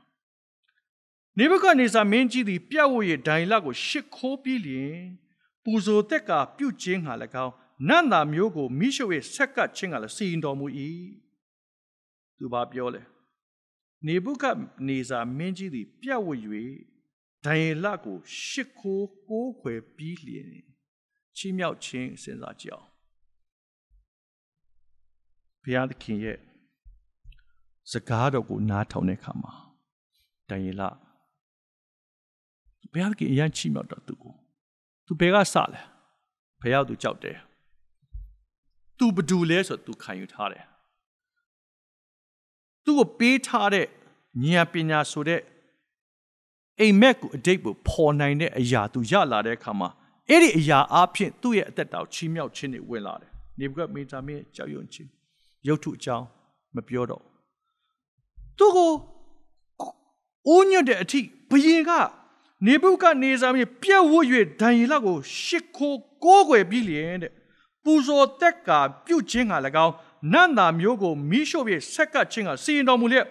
နေဘကနေစာမင်းကြီးသည်ပြတ်ဝရဲ့ဒိုင်လကိုရှစ်ခိုးပြီးလျင်ပူဇော်တက်ကပြုတ်ခြင်းငါ၎င်းနန္တာမျိုးကိုမိရှုရဲ့ဆက်ကချင်းကလည်းစီရင်တော်မူ၏သူဘာပြောလဲနေဘုခဒ်နေဇာမင်းကြီးသည်ပြတ်ဝတ်၍ဒံယေလကို ရှစ်ခိုးကိုးခွေပြီးလျင်ချီးမြှောက်ခြင်းစဉ်းစားကြည့်အောင်ဘုရားသခင်ရဲ့စကားတော်ကိုနားထောင်တဲ့အခါမှာဒံယေလဘုရားသခင်အရန်ချီးမြှောက်တော်သူကို သူဘယ်ကစလဲဘုရားသူကြောက်တယ်သူဘဒူလဲဆိုတော့သူခံယူထားတယ်သူ့ကိုပေးထားတဲ့ဉာဏ်ပညာဆိုတဲ့အိမ်မက်ကိုအတိတ်ကိုပေါ်နိုင်တဲ့အရာသူရလာတဲ့အခါမှာအဲ့ဒီအရာအားဖြင့်သူ့ရဲ့အသက်တာကိုချီးမြှောက်ခြင်းတွေဝင်လာတယ်။နေဘုကမေတာမင်းကြောက်ရွံ့ခြင်းရုပ်ထုအကြောင်းမပြောတော့သူ့ကိုအိုးညွတ်တဲ့အထိဘုရင်ကနေဘုကနေစာမင်းပြက်ဝွ့၍ဒံယေလကိုရှစ်ခိုးကိုးကွယ်ပြီးလျင်တဲ့ပူဇော်တက်ကာပြုတ်ခြင်းက၎င်းနန္တာမျိုးကိုမိရှို့ပြီးဆက်ကပ်ခြင်းကစီရင်တော်မူလျက်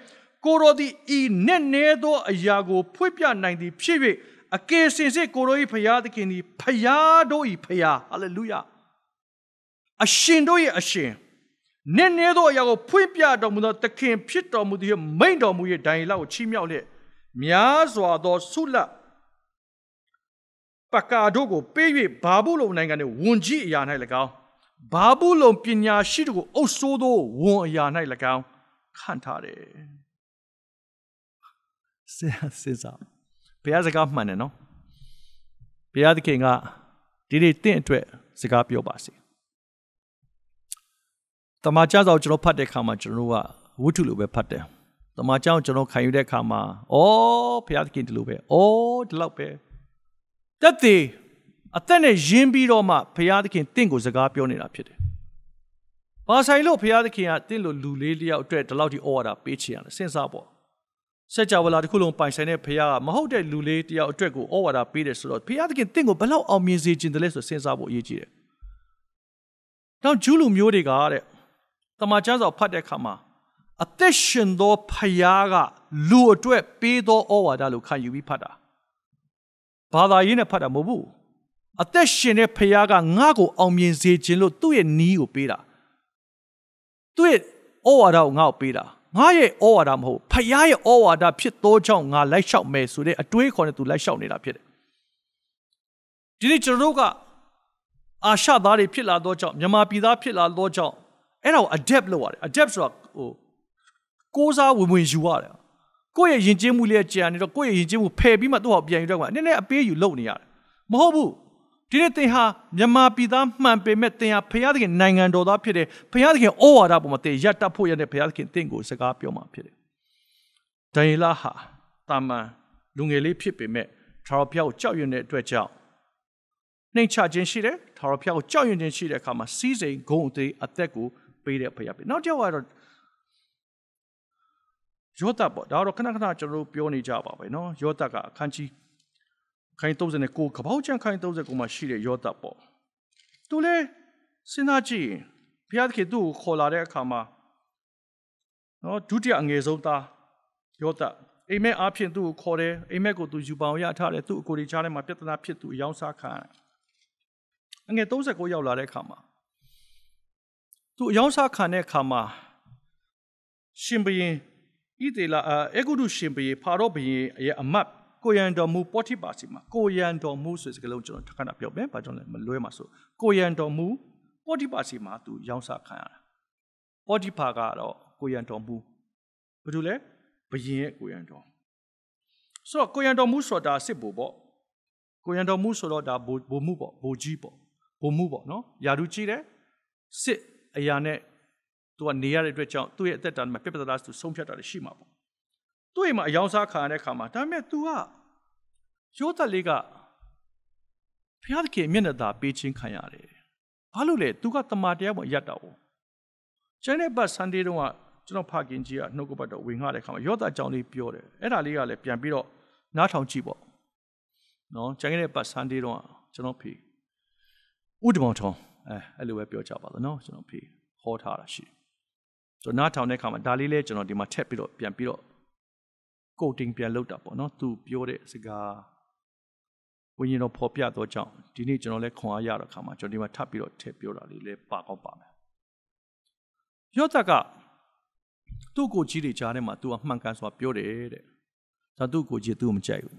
ကိုရောသည်ဤနဲ့နေသောအရာကိုဖွင့်ပြနိုင်သည်ဖြစ်၍အကယ်စင်စစ်ကိုရော၏ဖရာသခင်သည်ဖရာတို့၏ဖရာဟာလေလုယာအရှင်တို့၏အရှင်နဲ့နေသောအရာကိုဖွင့်ပြတော်မူသောသခင်ဖြစ်တော်မူသည်မိန်တော်မူ၍ဒံယေလကိုချီးမြှောက်လျက်များစွာသောဆုလတ်ပကာတို့ကိုပေး၍ဘာဘူးလုံနိုင်ငံ၏ဝန်ကြီးအရာ၌၎င်းဘာဘူးလုံပညာရှိတို့ကိုအုပ်ဆိုးသောဝန်အရာ၌၎င်းခံထားတယ်ဆရာစေစာဘုရားစကားမှန်တယ်နော်ဘုရားသခင်ကဒီနေ့တင့်အတွက် စကားပြောပါစေတမန်ကျမ်းစာကိုကျွန်တော်ဖတ်တဲ့အခါမှာကျွန်တော်ကဝတ္ထုလိုပဲဖတ်တယ်တမန်ကျမ်းကိုကျွန်တော်ခံယူတဲ့အခါမှာအော်ဘုရားသခင်ဒီလိုပဲအော်ဒီလောက်ပဲတက်သေးအသက်နဲ့ယဉ်ပြီးတော့မှဘုရားသခင်တင့်ကိုစကားပြောနေတာဖြစ်တယ်။ဘာဆိုင်လို့ဘုရားသခင်ကတင့်လိုလူလေးလျောက်အတွက်ဒီလောက်ထိဩဝါဒပေးချင်ရတယ်စဉ်းစားပေါ့။စัจ java လာတစ်ခုလုံးပိုင်ဆိုင်တဲ့ဘုရားကမဟုတ်တဲ့လူလေးတယောက်အတွက်ကိုဩဝါဒပေးတယ်ဆိုတော့ဘုရားသခင်တင့်ကိုဘလောက်အောင်မြင်စေချင်တယ်လဲဆိုစဉ်းစားဖို့အရေးကြီးတယ်။နောက်ဂျူးလူမျိုးတွေကတဲ့တမန်ကျမ်းစာဖတ်တဲ့အခါမှာအသက်ရှင်သောဖယားကလူအတွက်ပေးသောဩဝါဒလို့ခံယူပြီးဖတ်တာဘာသာရေးနဲ့ဖတ်တာမဟုတ်ဘူးအသက်ရှင်တဲ့ဖခင်ကငါ့ကိုအောင်မြင်စေခြင်းလို့သူ့ရဲ့နီးကိုပေးတာသူ့ရဲ့ဩဝါဒကိုငါ့ကိုပေးတာငါရဲ့ဩဝါဒမဟုတ်ဖခင်ရဲ့ဩဝါဒဖြစ်သောကြောင့်ငါလိုက်လျှောက်မယ်ဆိုတဲ့အတွေးခေါ်နဲ့သူလိုက်လျှောက်နေတာဖြစ်တယ်ဒီနေ့ကျွန်တော်တို့ကအာရှသားတွေဖြစ်လာသောကြောင့်မြန်မာပြည်သားဖြစ်လာသောကြောင့်အဲ့ဒါကို adapt လုပ်ရတယ် adapt ဆိုတာဟိုကိုးစားဝင်ဝင်ယူရတယ်ကိုယ့်ရဲ့ယဉ်ကျေးမှုလေးကြံနေတော့ကိုယ့်ရဲ့ယဉ်ကျေးမှုဖယ်ပြီးမှသူ့ဟာပြန်ယူတော့မှာနည်းနည်းအပေးယူလုပ်နေရတယ်မဟုတ်ဘူးဒီနေ့သင်ဟာမြန်မာပြည်သားမှန်ပေမဲ့သင်ဟာဖခင်သခင်နိုင်ငံတော်သားဖြစ်တယ်ဖခင်သခင်ဩဝါဒပေါ်မှာသင်ရပ်တတ်ဖို့ရတဲ့ဖခင်သခင်သင်ကိုစကားပြောမှာဖြစ်တယ်ဒန်ယေလဟာတာမန်လူငယ်လေးဖြစ်ပေမဲ့ထာဝရဘုရားကိုကြောက်ရွံ့တဲ့အတွက်ကြောင့်နှိမ်ချခြင်းရှိတယ်ထာဝရဘုရားကိုကြောက်ရွံ့ခြင်းရှိတဲ့အခါမှာစီးစိမ်ဂုံအသေးအသက်ကိုပေးတဲ့ဖခင်ပဲနောက်တစ်ယောက်ကတော့ယောသပ်ပေါ့ဒါတော့ခဏခဏကျွန်တော်တို့ပြောနေကြပါပဲเนาะယောသပ်ကအခန်းကြီးခိုင်39ကပောက်ချန်ခိုင်39မှာရှိတဲ့ယောသပေါ့သူလဲစဉ်းစားကြည့်ဘုရားသခင်သူ့ကိုခေါ်လာတဲ့အခါမှာနော်ဒုတိယအငယ်ဆုံးသားယောသအိမ်မက်အားဖြင့်သူ့ကိုခေါ်တယ်အိမ်မက်ကိုသူယူပောင်ရထားတယ်သူ့အကိုတွေချားထဲမှာပြဿနာဖြစ်သူအယောင်စားခံအငယ်39ရောက်လာတဲ့အခါမှာသူအယောင်စားခံတဲ့အခါမှာရှင်ဘရင်ဣသေလအဲဂုတုရှင်ဘရင်ဖာရောဘရင်ရဲ့အမတ်ကိုရန်တော်မူပေါ်တိပါစီမှာကိုရန်တော်မူဆိုတဲ့စကားလုံးကျွန်တော်တစ်ခါတော့ပြောမယ်။ဘာကြောင့်လဲမလွဲမှာဆိုကိုရန်တော်မူပေါ်တိပါစီမှာသူရောင်းစားခံရတာ။ပေါ်တိပါကတော့ကိုရန်တော်မူဘာလို့လဲဘယင်ရဲ့ကိုရန်တော်ဆိုတော့ကိုရန်တော်မူဆိုတာစစ်ဖို့ပေါ့ကိုရန်တော်မူဆိုတော့ဒါဘိုဘိုမှုပေါ့ဘိုကြီးပေါ့ဘိုမှုပေါ့နော်ယာဒူကြီးတယ်စစ်အရာနဲ့သူကနေရတဲ့အတွက်ကြောင့်သူ့ရဲ့အသက်တာမှာပြပြသားသူဆုံးဖြတ်တာလည်းရှိမှာပေါ့သူ့အိမ်မှာအယောင်စားခံရတဲ့ခါမှာဒါပေမဲ့ तू ကယောသလေးကဖျားသခင်မျက်နှာသာပေးခြင်းခံရတယ်။ဘာလို့လဲ तू ကတမာတရားပေါ်ရပ်တာ哦။ကျန်တဲ့ဘတ်ဆန်ဒေးတုန်းကကျွန်တော်ဖခင်ကြီးကနှုတ်ကပတ်တော်ဝင်ခတဲ့ခါမှာယောသအကြောင်းလေးပြောတယ်။အဲ့ဒါလေးကလည်းပြန်ပြီးတော့နားထောင်ကြည့်ပေါ့။နော်ကျန်တဲ့ဘတ်ဆန်ဒေးတုန်းကကျွန်တော်ဖေဥဒမောင်ထောင်းအဲအဲ့လိုပဲပြောကြပါတော့နော်ကျွန်တော်ဖေဟောထားတာရှိတယ်။ဆိုတော့နားထောင်တဲ့ခါမှာဒါလေးလေးကျွန်တော်ဒီမှာထက်ပြီးတော့ပြန်ပြီးတော့ coating ပြန်လုပ်တာပေါ့နော်သူပြောတဲ့စကားဝိညာဉ်တော်ဖော်ပြတော့ကြောင့်ဒီနေ့ကျွန်တော်လည်းခွန်အားရတော့ခါမှာကျွန်တော်ဒီမှာထပ်ပြီးတော့ထည့်ပြောတာလေးလည်းပါကောင်းပါမယ်ယောသကသူ့ကိုကြီးတွေကြားထဲမှာ तू အမှန်ကန်ဆိုတာပြောတယ်တဲ့ဒါသူ့ကိုကြီး तू မကြိုက်ဘူး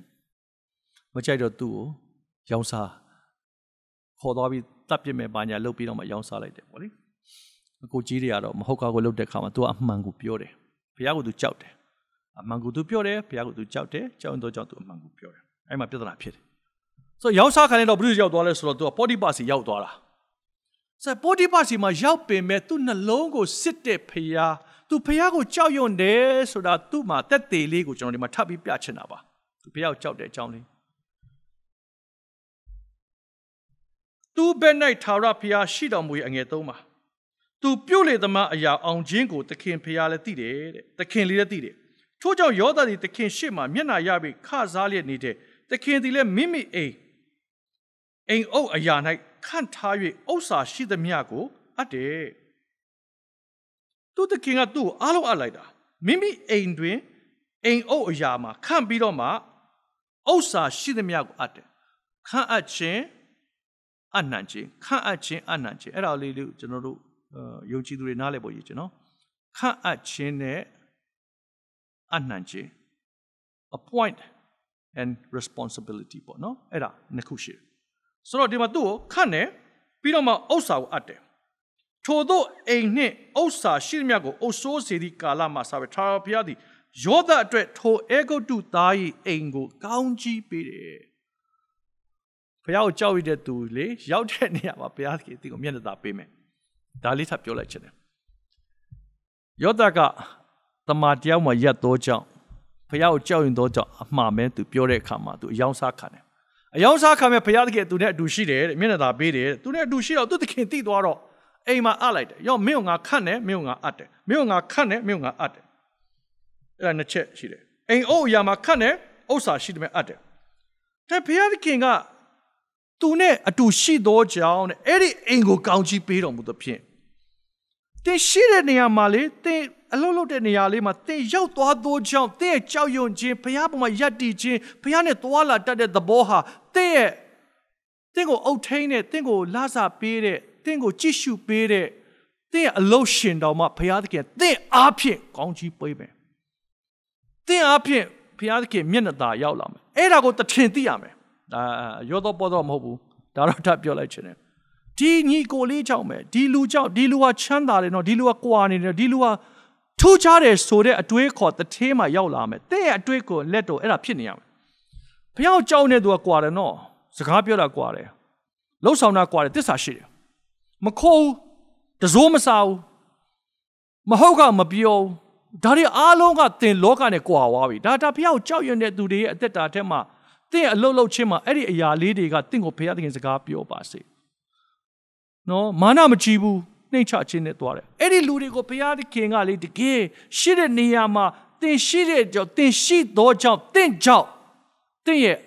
မကြိုက်တော့သူ့ကိုရောင်းစားခေါ်သွားပြီးတတ်ပြစ်မဲ့ဘာညာလုပ်ပြီးတော့မှရောင်းစားလိုက်တယ်ပေါ့လေအကိုကြီးတွေကတော့မဟုတ်ကားကိုလုပ်တဲ့ခါမှာ तू အမှန်ကိုပြောတယ်ဘုရားက तू ကြောက်တယ်အမှန်ကိုသူပြောတယ်ဘုရားကိုသူကြောက်တယ်ကြောက်ရင်တော့ကြောက်သူအမှန်ကိုပြောတယ်အဲ့မှာပြဿနာဖြစ်တယ်ဆိုရောက်စားခံရတော့ဘုရားရောက်သွားလဲဆိုတော့သူကပေါတိပါစီရောက်သွားတာဆိုပေါတိပါစီမှာရောက်ပင်မဲ့သူ့နှလုံးကိုစစ်တဲ့ဘုရားသူဘုရားကိုကြောက်ရွံ့တယ်ဆိုတာသူ့မှာတက်သေးလေးကိုကျွန်တော်ဒီမှာထပ်ပြီးပြချင်တာပါသူဘုရားကိုကြောက်တဲ့အကြောင်းလေးသူဘက်၌သာရဘုရားရှိတော်မူ၏အငယ်သုံးပါသူပြုတ်လေသမားအရာအောင်ခြင်းကိုသခင်ဘုရားလည်းသိတယ်တဲ့သခင်လေးလည်းသိတယ်ထို့ကြောင့်ယောသသည်သခင်ရှေ့မှာမျက်နှာရပြီးခစားလျက်နေတဲ့သခင်သည်လည်းမိမိအိမ်အိမ်အုပ်အရာ၌ခန့်ထား၍ဥစ္စာရှိသမျှကိုအပ်တယ်သူသခင်ကသူ့ကိုအားလုံးအပ်လိုက်တာမိမိအိမ်တွင်အိမ်အုပ်အရာမှာခန့်ပြီးတော့မှဥစ္စာရှိသမျှကိုအပ်တယ်ခန့်အပ်ခြင်းအနှံ့ခြင်းခန့်အပ်ခြင်းအနှံ့ခြင်းအဲ့ဒါလေးလို့ကျွန်တော်တို့ယုံကြည်သူတွေနားလည်ဖို့ရည်ကျွန်တော်ခန့်အပ်ခြင်းနဲ့အနှံခြင်း appoint and responsibility ပေါ့နော်အဲ့ဒါနှစ်ခုရှိတယ်ဆိုတော့ဒီမှာသူ့ကိုခန့်တယ်ပြီးတော့မှဥစ္စာကိုအပ်တယ်ထို့သောအိမ်နှင့်ဥစ္စာရှိသမျှကိုအုပ်ဆိုးစေသည့်ကာလမှာဆာပဲထာဝရဘုရားသည်ယောသအတွက်ထိုအေဂုတုသား၏အိမ်ကို ကောင်းကြီးပေးတယ်ဘုရားကိုကြောက်ရတဲ့သူလေရောက်တဲ့နေရာမှာဘုရားသခင်အကိုမျက်နှာသာပေးမယ်ဒါလေးထပ်ပြောလိုက်ချင်တယ်ယောသကတမာတရားမှာရက်တော့ကြောင့်ဖယားကိုကြောက်ရင်တော့ကြောင့်အမှားပဲသူပြောတဲ့အခါမှာသူအယောင်စားခံတယ်အယောင်စားခံမဲ့ဖယားသခင်သူနဲ့အတူရှိတယ်တဲ့မျက်နှာသာပေးတယ်သူနဲ့အတူရှိတော့သူသခင်သိသွားတော့အိမ်မှာအပ်လိုက်တယ်ရောမင်းကငါခတ်တယ်မင်းကငါအပ်တယ်မင်းကငါခတ်တယ်မင်းကငါအပ်တယ်အဲ့ဒါနှစ်ချက်ရှိတယ်အိမ်အုပ်အရာမှာခတ်တယ်ဥစ္စာရှိတယ်မဲ့အပ်တယ်ဒါဖယားသခင်ကသူနဲ့အတူရှိသောကြောင့်တဲ့အဲ့ဒီအိမ်ကိုကောင်းချီးပေးတော်မူသဖြင့်တင်ရှိတဲ့နေရာမှာလေတင်အလုံးလုံးတဲ့နေရာလေးမှာသင်ရောက်သွားသောကြောင့်သင်ရဲ့ကြောက်ရွံ့ခြင်းဖခင်ပေါ်မှာယက်တီခြင်းဖခင်နဲ့သွာလာတတ်တဲ့သဘောဟာသင်ရဲ့သင်ကိုအုပ်ထိန်းတဲ့သင်ကိုလစာပေးတဲ့သင်ကို ကြည့်ရှုပေးတဲ့သင်ရဲ့အလို့ရှင်တော်မှာဘုရားသခင်သင်အားဖြင့်ကောင်းချီးပေးမယ်။သင်အားဖြင့်ဘုရားသခင်မျက်နှာသာရောက်လာမယ်။အဲ့ဒါကိုတထင်သိရမယ်။ဒါရောတော့ပေါ်တော့မဟုတ်ဘူး။ဒါတော့ထပ်ပြောလိုက်ခြင်းနဲ့ဒီညီကိုလေးကြောင့်ပဲဒီလူကြောင့်ဒီလူဟာချမ်းသာတယ်နော်ဒီလူဟာကွာနေတယ်ဒီလူဟာထူးခြားတယ်ဆိုတဲ့အတွေးခေါ်တထေးမှရောက်လာမယ်တဲ့ရဲ့အတွေးကိုလက်တော့အဲ့ဒါဖြစ်နေရမယ်ဘုရားကြောက်နေသူကကွာတယ်နော်စကားပြောတာကွာတယ်လှုပ်ဆောင်တာကွာတယ်တစ္ဆာရှိတယ်မခိုးတစိုးမစားဘူးမဟုတ်ကမပြောဒါတွေအားလုံးကသင်လောကနဲ့ကွာသွားပြီဒါဒါဘုရားကြောက်ရွံ့တဲ့သူတွေရဲ့အသက်တာထဲမှာသင်အလုတ်လုတ်ချင်းမှာအဲ့ဒီအရာလေးတွေကသင်ကိုဘုရားသခင်စကားပြောပါစေနော်မာနမကြီးဘူးနှိမ့်ချခြင်းနဲ့သွားတယ်အဲ့ဒီလူတွေကိုဘုရားသခင်ကလေတကယ်ရှိတဲ့နေရာမှာသင်ရှိတဲ့ကြောင့်သင်ရှိသောကြောင့်သင်ကြောင့်သင်ရဲ့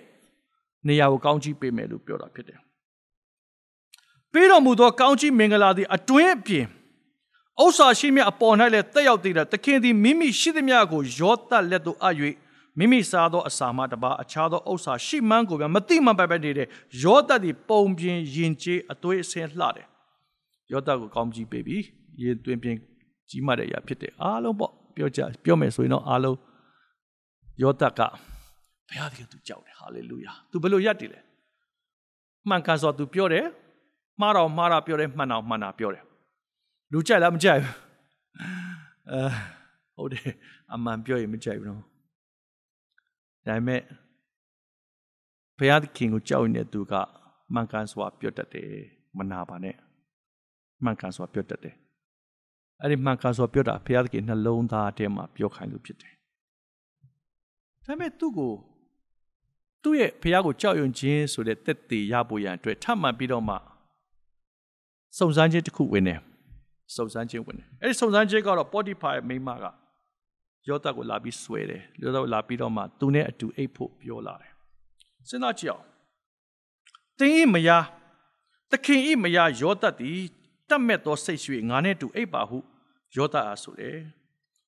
နေရာကိုကောင်းချီးပေးမယ်လို့ပြောတာဖြစ်တယ်ပေးတော်မူသောကောင်းချီးမင်္ဂလာသည်အတွင်းအပြင်ဥစ္စာရှိမြအပေါ်၌လည်းတက်ရောက်သေးတာသခင်သည်မိမိရှိသမျှကိုရောတတ်လက်သို့အပ်၍မိမိစားသောအစာမှတပါအခြားသောဥစ္စာရှိမှန်းကိုပြန်မတိမပိုက်ပဲနေတဲ့ရောတတ်သည်ပုံပြင်ယဉ်ကျေးအသွေးအဆင်းလှတယ်ယောသကိုကောင်းကြီးပေးပြီးရေသွင်းပြင်ကြီးမာတဲ့အရာဖြစ်တယ်အားလုံးပေါ့ပြောကြပြောမယ်ဆိုရင်တော့အားလုံးယောသကဘုရားသခင်သူကြောက်တယ်ဟာလေလုယာသူဘယ်လိုရပ်တည်လဲမှန်ကန်စွာသူပြောတယ်မှားတော့မှားတာပြောတယ်မှန်တော့မှန်တာပြောတယ်လူကြိုက်လားမကြိုက်ဘူးအဲဟုတ်တယ်အမှန်ပြောရင်မကြိုက်ဘူးနော်ဒါပေမဲ့ဘုရားသခင်ကိုကြောက်နေတဲ့သူကမှန်ကန်စွာပြောတတ်တယ်မနာပါနဲ့မှန်ကန်စွာပြောတတ်တယ်။အဲ့ဒီမှန်ကန်စွာပြောတာဘုရားသခင်နှလုံးသားထဲမှာပြောခိုင်းလို့ဖြစ်တယ်။ဒါပေမဲ့သူ့ကိုသူ့ရဲ့ဘုရားကိုကြောက်ရွံ့ခြင်းဆိုတဲ့တက်တည်ရဖို့ရန်အတွက်ထပ်မံပြီးတော့မှစုံစမ်းခြင်းတစ်ခုဝင်တယ်။စုံစမ်းခြင်းဝင်တယ်။အဲ့ဒီစုံစမ်းခြင်းကတော့ပေါတိဖာရဲ့မိမကယောသကိုလာပြီးဆွဲတယ်။ယောသကိုလာပြီးတော့မှသူနဲ့အတူအိတ်ဖို့ပြောလာတယ်။စဉ်းစားကြည့်အောင်။တင်းဤမယားသခင်ဤမယားယောသသည်တတ်မဲ့သောစိတ်ရွှေငါနဲ့တူအိပ်ပါဟုယောသအားဆိုတယ်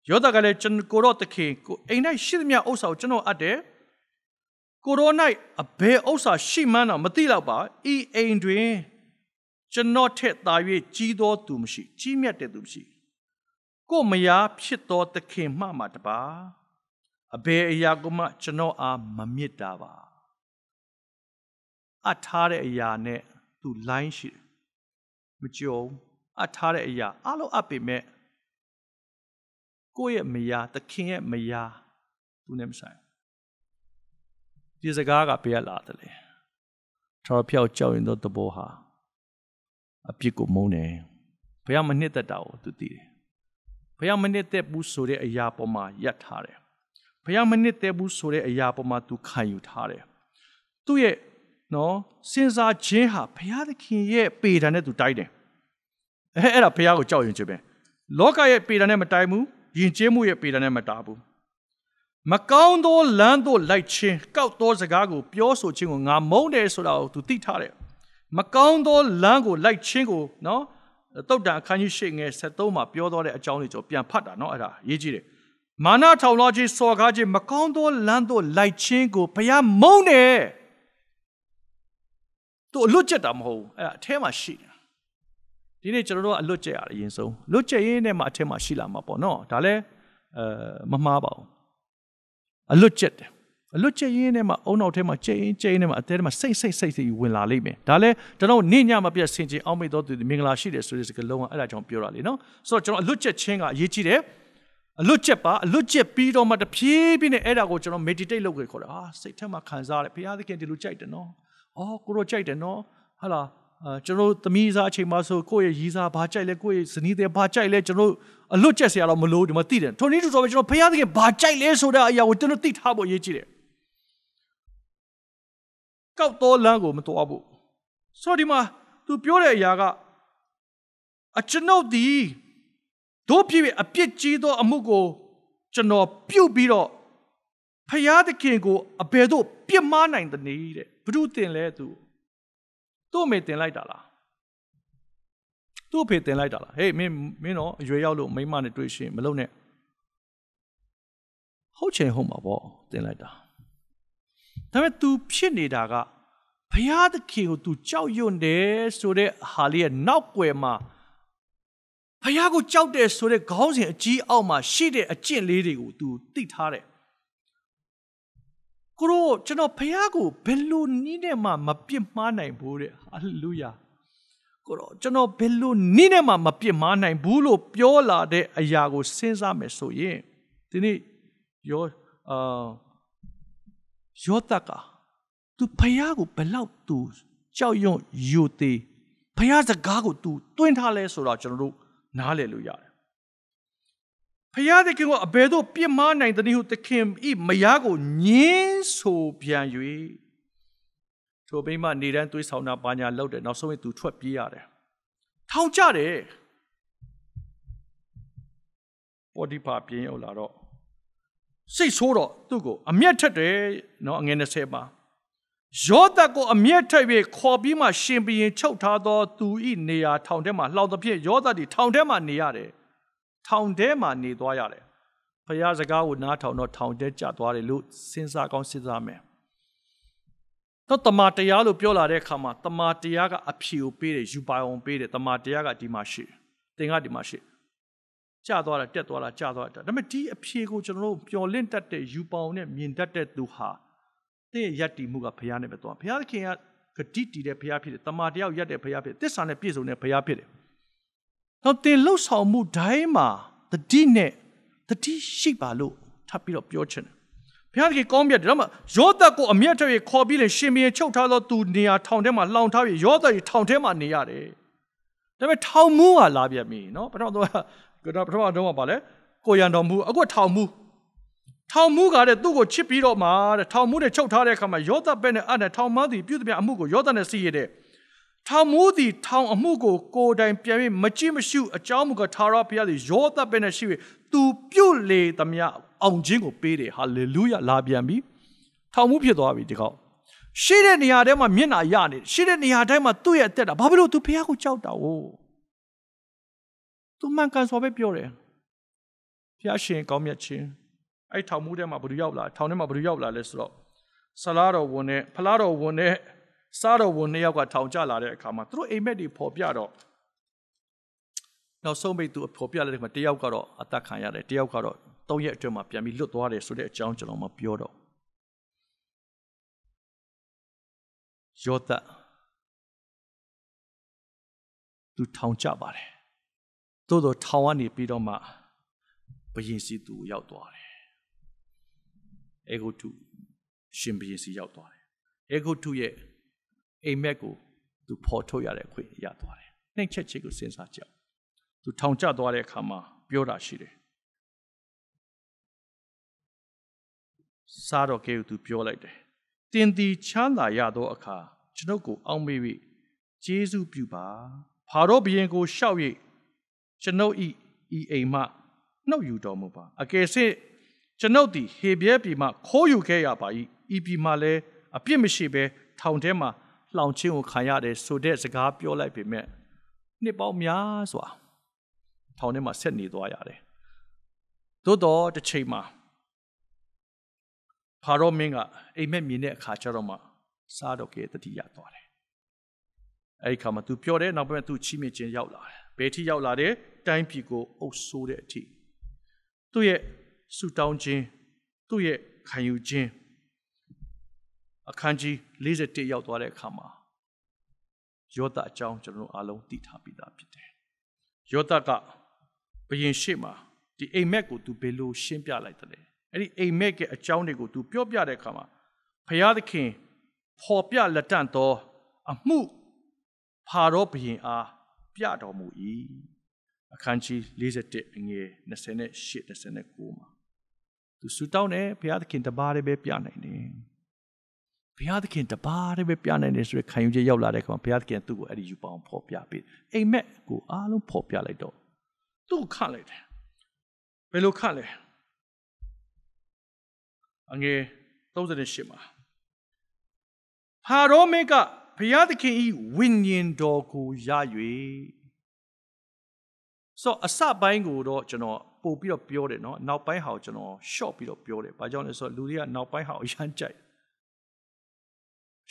ယောသကလည်းကျွန်ကိုတော့တခင်ကိုအိမ်၌ရှိသမျှဥစ္စာကိုကျွန်တော်အပ်တယ်ကိုရို၌အဘယ်ဥစ္စာရှိမှန်းတော့မသိတော့ပါဤအိမ်တွင် ကျွန်တော်ထက်သာ၍ကြီးသောသူမရှိ ကြီးမြတ်တဲ့သူမရှိ ကိုမယားဖြစ်သောသခင်မှမှတပါအဘယ်အရာကိုမှကျွန်တော်အားမမြစ်တာပါအထားတဲ့အရာနဲ့သူလိုင်းရှိတယ်မကြုံအပ်ထားတဲ့အရာအလုံးအပ်ပေမဲ့ကိုယ့်ရဲ့မယားသခင်ရဲ့မယားသူနဲ့မဆိုင်ဒီစကားကပေးရလာတယ်လေထော်ဖျောက်ကြောက်ရင်တော့တဘောဟာအပြစ်ကိုမုန်းတယ်ဘုရားမနှစ်သက်တာကိုသူသိတယ်ဘုရားမနှစ်သက်ဘူးဆိုတဲ့အရာပေါ်မှာယက်ထားတယ်ဘုရားမနှစ်သက်ဘူးဆိုတဲ့အရာပေါ်မှာသူခံယူထားတယ်သူ့ရဲ့နော်စဉ်းစားခြင်းဟာဘုရားသခင်ရဲ့ပေတံနဲ့သူတိုက်တယ်အဲအဲ့ဒါဘုရားကိုကြောက်ရင်ခြင်းပဲလောကရဲ့ပေတာနဲ့မတိုင်ဘူးယဉ်ကျေးမှုရဲ့ပေတာနဲ့မတားဘူးမကောင်းသောလမ်းသို့လိုက်ခြင်းကောက်သောစကားကိုပြောဆိုခြင်းကိုငါမုန်းတယ်ဆိုတာကို तू သိထားတယ်မကောင်းသောလမ်းကိုလိုက်ခြင်းကိုနော်တုတ်တန်အခန်းကြီးရှိငယ်73မှာပြောတော့တဲ့အကြောင်းလေးကျွန်တော်ပြန်ဖတ်တာနော်အဲ့ဒါရေးကြည့်တယ်မာနထောင်လွှားခြင်းစော်ကားခြင်းမကောင်းသောလမ်းသို့လိုက်ခြင်းကိုဘုရားမုန်းတယ်သူအလွတ်ကျက်တာမဟုတ်ဘူးအဲ့ဒါအแทမှာရှိတယ်ဒီနေ့ကျွန်တော်တို့ကအလွတ်ကျက်ရအရင်ဆုံးလွတ်ကျက်ရင်းနဲ့မှအထက်မှာရှိလာမှာပေါ့နော်ဒါလည်းအဲမမှားပါဘူးအလွတ်ကျက်တယ်အလွတ်ကျက်ရင်းနဲ့မှအုံနောက်ထဲမှာကျက်ရင်းကျက်ရင်းနဲ့မှအထဲထဲမှာစိတ်စိတ်စိတ်စိတ်ဝင်လာလိမ့်မယ်ဒါလည်းကျွန်တော်နေညမပြတ်ဆင်ခြင်အောင်မေ့တော်သူမင်္ဂလာရှိတယ်ဆိုတဲ့စကားလုံးကအဲ့ဒါကြောင့်ပြောတာလေနော်ဆိုတော့ကျွန်တော်အလွတ်ကျက်ခြင်းကအရေးကြီးတယ်အလွတ်ချက်ပါအလွတ်ချက်ပြီးတော့မှတဖြည်းဖြည်းနဲ့အဲ့ဒါကိုကျွန်တော် meditate လုပ်ခဲ့ခေါ်တယ်ဟာစိတ်ထဲမှာခံစားရတယ်ဘုရားသခင်ဒီလိုကြိုက်တယ်နော်အော်ကိုရောကြိုက်တယ်နော်ဟာလားအာကျွန်တော်သမီးစားအချိန်မှဆိုကိုယ့်ရဲ့ရီးစားဘာကြိုက်လဲကိုယ့်ရဲ့ဇနီးတဲ့ဘာကြိုက်လဲကျွန်တော်အလွတ်ကျက်စရာတော့မလိုဒီမှာသိတယ်ထိုနည်းတူဆိုပဲကျွန်တော်ဖခင်သခင်ဘာကြိုက်လဲဆိုတဲ့အရာကိုကျွန်တော်သိထားဖို့အရေးကြီးတယ်ကောက်တော်လမ်းကိုမတော်ဘူးဆိုတော့ဒီမှာ तू ပြောတဲ့အရာကအကျွန်ုပ်ဒီတို့ဖြစ်ဖြစ်အပြစ်ကြီးသော အမှုကို ကျွန်တော် ပြုတ်ပြီးတော့ဖခင်သခင်ကိုအဘယ်သို့ပြစ်မှားနိုင်သနည်းတဲ့ဘုသူတင်လဲ तू သူ့အမေတင်လိုက်တာလားသူ့အဖေတင်လိုက်တာလားဟေးမင်းမင်းတော့အရွယ်ရောက်လို့မိမနဲ့တွေ့ရှင်မလုပ်နဲ့ဟုတ်ချင်ဟုတ်မှာပေါ့တင်လိုက်တာဒါပေမဲ့ तू ဖြစ်နေတာကဘုရားသခင်ကို तू ကြောက်ရွံ့တယ်ဆိုတဲ့ဟာလေးရဲ့နောက်ွယ်မှာဘုရားကိုကြောက်တယ်ဆိုတဲ့ခေါင်းစဉ်အကြီးအောက်မှာရှိတဲ့အကျင့်လေးတွေကို तू သိထားတယ်ကိုတို့ကျွန်တော်ဖះကိုဘယ်လိုနည်းနဲ့မှမပြစ်မှားနိုင်ဘူးတဲ့ဟာလေလုယာကိုတော့ကျွန်တော်ဘယ်လိုနည်းနဲ့မှမပြစ်မှားနိုင်ဘူးလို့ပြောလာတဲ့အရာကိုစဉ်းစားမယ်ဆိုရင်ဒီနေ့ယောအာယောသကသူဖះကိုဘယ်လောက်သူကြောက်ရွံ့ယိုသေးဖះစကားကိုသူတွင်းထားလဲဆိုတော့ကျွန်တော်တို့နားလည်လို့ရတယ်ဖျားသခင်ကိုအဘယ်သို့ပြစ်မှားနိုင်သနည်းဟုသခင်ဤမယားကိုညင်းဆိုပြန်၍ထိုမိမနေတန်းသွေးဆောင်တာပါညာလောက်တယ်နောက်ဆုံးရင်သူထွက်ပြေးရတယ်ထောင်ကျတယ်ပေါ်ဒီပါပြင်းရောက်လာတော့စိတ်ဆိုးတော့သူ့ကိုအမျက်ထက်တယ်နော်အငယ်20မှာယောသကိုအမျက်ထက်ပြီးခေါ်ပြီးမှရှင်ဘီရင်ချုပ်ထားသောသူဤနေရာထောင်ထဲမှာလှောင်သဖြင့်ယောသသည်ထောင်ထဲမှာနေရတယ်ထောင်ထဲမှာနေသွားရတယ်ဖယားစကားကိုနားထောင်တော့ထောင်ထဲကျသွားတယ်လို့စဉ်းစားကောင်းစဉ်းစားမယ်တော့တမာတရားလို့ပြောလာတဲ့အခါမှာတမာတရားကအဖြေကိုပေးတယ်ယူပါအောင်ပေးတယ်တမာတရားကဒီမှာရှိသင်ကဒီမှာရှိကျသွားတာတက်သွားတာကျသွားတာဒါပေမဲ့ဒီအဖြေကိုကျွန်တော်တို့ပျော်လင့်တတ်တဲ့ယူပါအောင်နဲ့မြင်တတ်တဲ့သူဟာသင်ရဲ့ယက်တီမှုကဘုရားနဲ့ပဲသွားဘုရားသခင်ကဂတိတည်တဲ့ဘုရားဖြစ်တယ်တမာတရားကိုယက်တဲ့ဘုရားဖြစ်တယ်တစ္ဆာနဲ့ပြည့်စုံတဲ့ဘုရားဖြစ်တယ်တော့သင်လှုပ်ဆောင်မှုတိုင်းမှာတတိနဲ့တတိရှိပါလို့ထပ်ပြီးတော့ပြောချင်တယ်ဘုရားသခင်ကောင်းမြတ်တယ်ဒါမှယောသတ်ကိုအမျက်ထွက်ရခေါ်ပြီးလေရှင်မင်းချုပ်ထားသောသူနေရာထောင်ထဲမှာလောင်ထားပြီးယောသတ်ရထောင်ထဲမှာနေရတယ်ဒါပေမဲ့ထောင်မူးကလာပြန်ပြီနော်ပထမတော့ပထမတော့ကပါလေကိုရန်တော်မူအခုထောင်မူးထောင်မူးကတဲ့သူ့ကိုချစ်ပြီးတော့မှတဲ့ထောင်မူးနဲ့ချုပ်ထားတဲ့အခါမှာယောသတ်ပဲနဲ့အဲ့နဲ့ထောင်မသည်ပြုသမျှအမှုကိုယောသတ်နဲ့စီရတဲ့ထောင်မိုးသည်ထောင်အမှုကိုကိုယ်တိုင်ပြန်၍မကြည့်မရှု အကြောင်းမူကားသာရဘုရားသည်ရောသပ်ပဲနဲ့ရှိ၍သူပြုတ်လေသမျှအောင်ခြင်းကိုပေးတယ်ဟာလေလုယလာပြန်ပြီထောင်မိုးဖြစ်သွားပြီဒီကောက်ရှိတဲ့နေရာထဲမှာမျက်နာရနေရှိတဲ့နေရာတိုင်းမှာသူ့ရဲ့အသက်တာဘာဖြစ်လို့ तू ဘုရားကိုကြောက်တာ哦 तू မှန်ကန်စွာပဲပြောတယ်ဘုရားရှင်ကောင်းမြတ်ခြင်းအဲ့ထောင်မိုးထဲမှာဘယ်သူရောက်လာထောင်ထဲမှာဘယ်သူရောက်လာလဲဆိုတော့ဆလားတော်ဝန်နဲ့ဖလားတော်ဝန်နဲ့စားတော်ဝန်နှစ်ယောက်ကထောင်ကျလာတဲ့အခါမှာသူတို့အိမ်မက်တွေပေါ်ပြတော့နောက်ဆုံးမိတ်သူပေါ်ပြလိုက်တဲ့ခါတယောက်ကတော့အသက်ခံရတယ်တယောက်ကတော့သုံးရက်အတွင်းမှာပြန်ပြီးလွတ်သွားတယ်ဆိုတဲ့အကြောင်းကျွန်တော်မပြောတော့ယောသသူထောင်ကျပါတယ်သို့တော့ထောင်ကနေပြီးတော့မှဘယင်စီသူရောက်သွားတယ်အေဂုတုရှင်ဘယင်စီရောက်သွားတယ်အေဂုတုရဲ့အိမ်မက်ကိုသူဖော်ထုတ်ရတဲ့အခွင့်ရသွားတယ်။နှိမ့်ချက်ခြင်းကိုစဉ်းစားကြအောင်။သူထောင်ကျသွားတဲ့အခါမှာပြောတာရှိတယ်။စာတော်ကဲကိုသူပြောလိုက်တယ်။တင်သည်ချမ်းသာရသောအခါကျွန်ုပ်ကိုအောက်မေ့၍ကျေးဇူးပြုပါ။ဖာရောဘုရင်ကိုရှောက်၍ကျွန်ုပ်ဤဤအိမ်မှနှုတ်ယူတော်မူပါ။အကယ်စစ်ကျွန်ုပ်သည်ဟေဘရဲပြည်မှခိုးယူခဲ့ရပါ၏။ဤပြည်မှလည်းအပြစ်မရှိဘဲထောင်ထဲမှာလောင်ချင်းကိုခံရတယ်ဆိုတဲ့စကားပြောလိုက်ပေမဲ့နှစ်ပေါင်းများစွာထောင်ထဲမှာဆက်နေသွားရတယ်။သို့တော့တစ်ချိန်မှာဖာရောမင်းကအိမ်မက်မြင်တဲ့အခါကျတော့မှစားတော့ကဲတတိယသွားတယ်။အဲဒီခါမှာ तू ပြောတယ်နောက်ပိုင်း तू ချီးမြှင့်ခြင်း ရောက်လာတယ်။ဘယ်ထိရောက်လာတယ်တိုင်းပြည်ကိုအုပ်ဆိုးတဲ့အထိသူ့ရဲ့ဆူတောင်းခြင်းသူ့ရဲ့ခံယူခြင်းအခန်းကြီး41ရောက်သွားတဲ့အခါမှာယောသအကြောင်းကျွန်တော်တို့အားလုံးသိထားပြီးသားဖြစ်တယ်။ယောသကဘုရင်ရှေ့မှာဒီအိမ်မက်ကို तू ဘယ်လိုရှင်းပြလိုက်တယ်လဲ။အဲ့ဒီအိမ်မက်ရဲ့အကြောင်းတွေကို तू ပြောပြတဲ့အခါမှာဘုရားသခင်ပေါ်ပြလက်တန့်သောအမှုဖာတော်ဘုရင်အားပြတော်မူ၏အခန်းကြီး41အငယ်28 29မှာသူဆူတောင်းတယ်ဘုရားသခင်တပါးတည်းပဲပြနိုင်တယ်ဘုရားသခင်တပါးတည်းပဲပြနိုင်တယ်ဆိုရယ်ခံယူချက်ရောက်လာတဲ့အခါမှာဘုရားသခင်သူ့ကိုအဲ့ဒီယူပေါင်းဖော်ပြပေးအိမ်မက်ကိုအားလုံးဖော်ပြလိုက်တော့သူ့ကိုခတ်လိုက်တယ်ဘယ်လိုခတ်လဲအငယ်38မှာဖာရောမင်းကဘုရားသခင်ဤဝိညာဉ်တော်ကိုရ၍ဆိုအစပိုင်းကိုတော့ကျွန်တော်ပို့ပြီးတော့ပြောတယ်နော်နောက်ပိုင်းဟာကိုကျွန်တော်ရှော့ပြီးတော့ပြောတယ်။ဘာကြောင့်လဲဆိုတော့လူတွေကနောက်ပိုင်းဟာကိုရမ်းကြိုက်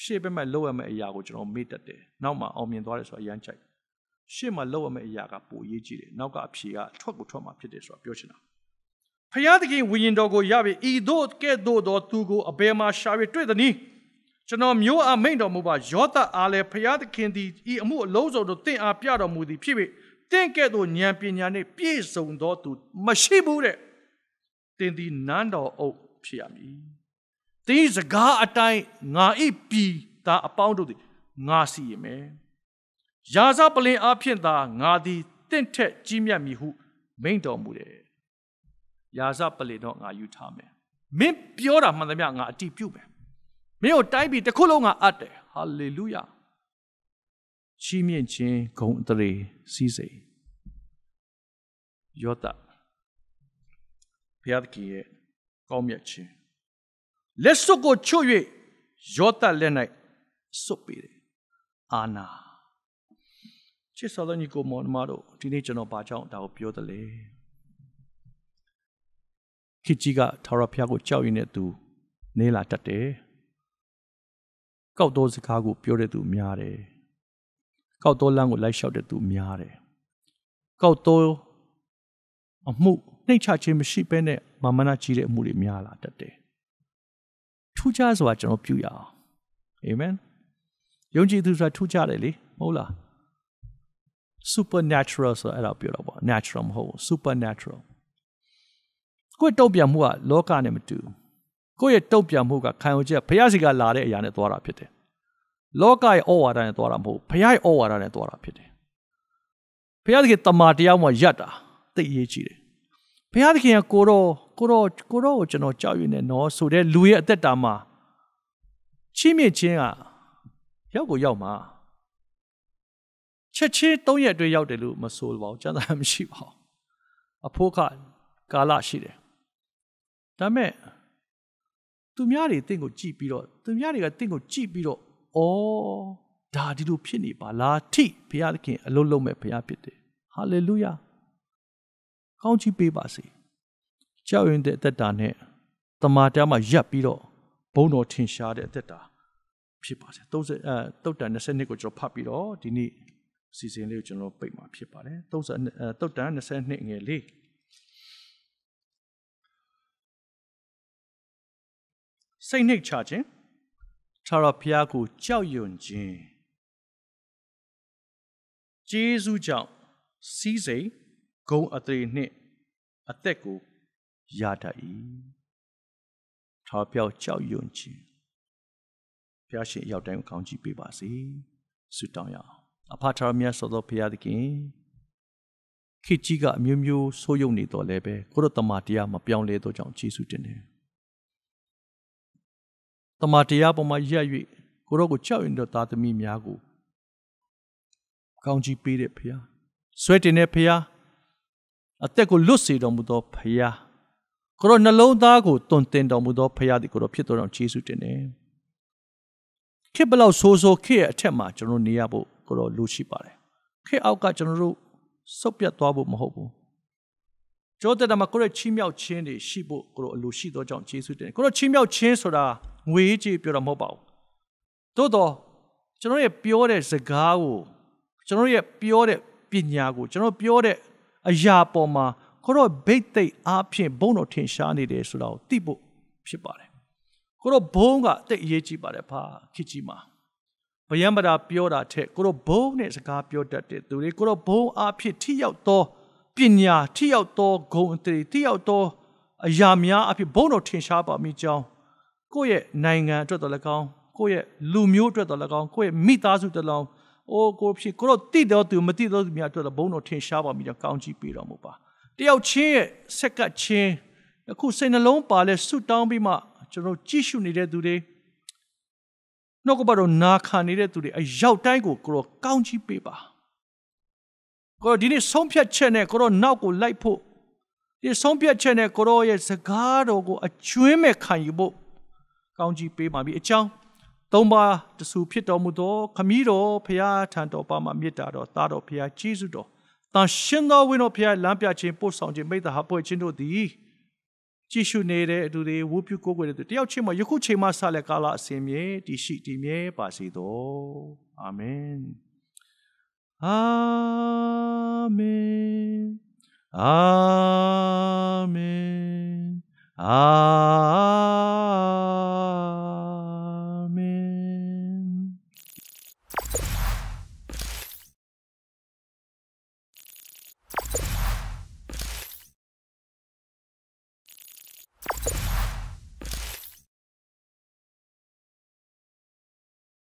ရှေ့ဘက်မှာလောက်ရမယ့်အရာကိုကျွန်တော်မေ့တတ်တယ်နောက်မှာအောင်မြင်သွားတယ်ဆိုတော့အရန်ကြိုက်ရှေ့မှာလောက်ရမယ့်အရာကပိုရေးကြည့်တယ်နောက်ကအဖြေကအထွက်ကိုထွက်မှာဖြစ်တယ်ဆိုတော့ပြောချင်တာဖျားသခင်ဝိညာဉ်တော်ကိုရပြီဤသို့ကဲ့သို့သောသူကိုအဘယ်မှာရှာ၍တွေ့သနည်းကျွန်တော်မျိုးအမိန်တော်မူပါယောသအားလည်းဖျားသခင်သည်ဤအမှုအလုံးစုံတို့တင့်အားပြတော်မူသည်ဖြစ်ပေတင့်ကဲ့သို့ဉာဏ်ပညာနှင့်ပြည့်စုံသောသူမရှိဘူးတဲ့တင်သည်နန်းတော်အုပ်ဖြစ်ရမည်သင်စကားအတိုင်းငါဤပြည်သားအပေါင်းတို့သည်ငါစီရင်မယ်။ယာဇပလင်အဖျင်သာငါသည်တင့်ထက်ကြီးမြတ်မည်ဟုမိန့်တော်မူတယ်။ယာဇပလင်တော့ငါယူထားမယ်။မင်းပြောတာမှန်သမျှငါအတိပြုမယ်။မင်းကိုတိုင်းပြည်တစ်ခုလုံးကအပ်တယ်။ဟာလေလုယာ။ချီးမြှင့်ခြင်းဂုဏ်အတရေစီးစိမ်ယောသဘုရားသခင်ရဲ့ကောင်းမြတ်ခြင်းလက်စွပ်ကိုချွတ်၍ယောသလက်၌စွပ်ပေးတယ်အာနာချစ်စော်တဲ့ညီကိုမော်မတို့ဒီနေ့ကျွန်တော်ဘာကြောင့်ဒါကိုပြောသလဲခိကြီးကထာဝရဘုရားကို ကြောက်ရွံ့တဲ့သူနေလာတတ်တယ်ကောက်သောစကားကိုပြောတဲ့သူများတယ်ကောက်သောလမ်းကိုလိုက်လျှောက်တဲ့သူများတယ်ကောက်သောအမှုနှိမ့်ချခြင်းမရှိဘဲနဲ့မမနာကြီးတဲ့အမှုတွေများလာတတ်တယ်ထူးခြားစွာကျွန်တော်ပြုရအောင်အာမင်ယုံကြည်သူဆိုတာထူးခြားတယ်လေမဟုတ်လား supernatural ဆိုအဲ့ဒါပြောတော့ပေါ့ natural မဟုတ်ဘူး supernatural ကိုယ့်တုတ်ပြန်မှုကလောကနဲ့မတူကိုယ့်ရဲ့တုတ်ပြန်မှုကခံယူချက်ဘုရားစီကလာတဲ့အရာနဲ့သွားတာဖြစ်တယ်လောကရဲ့ဩဝါဒနဲ့သွားတာမဟုတ်ဘုရားရဲ့ဩဝါဒနဲ့သွားတာဖြစ်တယ်ဘုရားသခင်တမာတရားမှယက်တာသိရေးကြည့်တယ်ဘုရားသခင်ကကိုတော့ကိုတော့ကိုတော့ကိုကျွန်တော်ကြောက်ရွံ့နေနော်ဆိုတဲ့လူရဲ့အသက်တာမှာချီးမြှင့်ခြင်းကရောက်ကိုရောက်မှာချက်ချင်း၃ရက်အတွင်းရောက်တယ်လို့မဆိုပါဘူးကျန်တာမရှိပါဘူးအဖို့ကကာလရှိတယ်ဒါမဲ့သူများတွေတင့်ကို ကြည့်ပြီးတော့သူများတွေကတင့်ကိုကြည့်ပြီးတော့ဩဒါဒီလိုဖြစ်နေပါလားထိဘုရားသခင်အလုံးလုံးမဲ့ဘုရားဖြစ်တယ်ဟာလေလုယားကောင်းချီးပေးပါစေကြောက်ရွံ့တဲ့အသက်တာနဲ့တမာတရားမှာရပ်ပြီးတော့ဘုံတော်ထင်ရှားတဲ့အသက်တာဖြစ်ပါတယ်30အဲတုတ်တန်20နှစ်ကိုကျွန်တော်ဖတ်ပြီးတော့ဒီနေ့စီစဉ်လေးကိုကျွန်တော်ပိတ်မှာဖြစ်ပါတယ်30တုတ်တန်20နှစ်ငယ်လေးစိတ်နှိတ်ချခြင်းထာဝရဘုရားကို ကြောက်ရွံ့ခြင်းကျေးဇူးကြောင့်စီးစိမ်ဂုံအထရေနှင့် အသက်ကိုရတတ်၏ထာပြောက် ကြောက်ရွံ့ခြင်းဘုရားရှင်ရောက်တိုင်းကောင်းချီးပေးပါစေဆုတောင်းရအောင်အဖထာမြတ်ဆိုသောဘုရားသခင်ခေကြီးကအမျိုးမျိုးဆိုးရုံနေတော်လဲပဲ ကိုရတမတရားမပြောင်းလဲသောကြောင့်ယေရှုတင်တယ်တမတရားပေါ်မှာရက်၍ကိုရောကိုကြောက်ရင်တော့သားသမီးများကိုကောင်းချီးပေးတဲ့ဘုရားဆွဲတင်တဲ့ဘုရားအသက်ကိုလွတ်စေတော်မူသောဖရာကိုတော့နှလုံးသားကိုတွင်တင်တော်မူသောဖရာသည်ကိုတော့ဖြစ်တော်တော်ယေရှုတင်တယ်ခေဘလောက်ဆိုးဆိုးခေရဲ့အထက်မှာကျွန်တော်နေရဖို့ကိုတော့လိုရှိပါတယ်ခေအောက်ကကျွန်တော်တို့စုပ်ပြတ်သွားဖို့မဟုတ်ဘူးကျောတဲ့တမှာကိုရဲ့ချီးမြှောက်ခြင်းတွေရှိဖို့ကိုတော့အလိုရှိသောကြောင့်ယေရှုတင်ကိုတော့ချီးမြှောက်ခြင်းဆိုတာငွေကြေးပြောတာမဟုတ်ပါဘူးသို့တော့ကျွန်တော်ရဲ့ပြောတဲ့စကားကိုကျွန်တော်ရဲ့ပြောတဲ့ပညာကိုကျွန်တော်ပြောတဲ့အရာပေါ်မှာခရော့ဘိတ်သိက်အားဖြင့်ဘုံတော်ထင်ရှားနေတယ်ဆိုတာကိုသိဖို့ဖြစ်ပါတယ်ခရော့ဘုံကတိတ်အရေးကြီးပါတယ်ဖာခိကြီးမှာဗယံပဒပြောတာထက်ခရော့ဘုံနဲ့စကားပြောတတ်တဲ့သူတွေခရော့ဘုံအားဖြင့်ထိရောက်သောပညာထိရောက်သောဂုဏ်အတရိထိရောက်သောအရာများအဖြစ်ဘုံတော်ထင်ရှားပါမိကြောင်းကိုယ့်ရဲ့နိုင်ငံအတွက်တော်၎င်းကိုယ့်ရဲ့လူမျိုးအတွက်တော်၎င်းကိုယ့်ရဲ့မိသားစုတော်၎င်းအိုးကိုဖြစ်ကိုတော့တိတော်သူမတိတော်သူများအတွက်တော့ဘုန်းတော်ထင်ရှားပါမိတော့ကောင်းကြီးပေးတော်မူပါတယောက်ချင်းရဲ့ဆက်ကပ်ချင်းအခုစိတ်နှလုံးပါလဲဆုတောင်းပြီးမှကျွန်တော်ကြည့်ရှုနေတဲ့သူတွေနှုတ်ကပတော်နာခံနေတဲ့သူတွေအရောက်တိုင်းကိုကိုတော့ကောင်းကြီးပေးပါကိုတော့ဒီနေ့ဆုံးဖြတ်ချက်နဲ့ကိုတော့နောက်ကိုလိုက်ဖို့ဒီဆုံးဖြတ်ချက်နဲ့ကိုတော့ရဲ့စကားတော်ကိုအကျွင်းမဲ့ခံယူဖို့ကောင်းကြီးပေးပါပြီအကြောင်းသုံးပါတဆူဖြစ်တော်မူသောခမည်းတော်ဖရာထံတော်ပါမှမြစ်တာတော် သားတော်ဖရာကြီးစုတော်တန်ရှင်သောဝိနောဖရာလမ်းပြခြင်းပို့ဆောင်ခြင်းမိသားဟာပွဲ့ခြင်းတို့သည်ကြည့်ရှုနေတဲ့အတူတွေဝုပြုကိုကိုတဲ့သူတယောက်ချင်းမှယခုချိန်မှစလဲကာလအစဉ်မြေတည်ရှိတည်မြဲပါစေတော်အာမင်အာမင်အာမင်အာ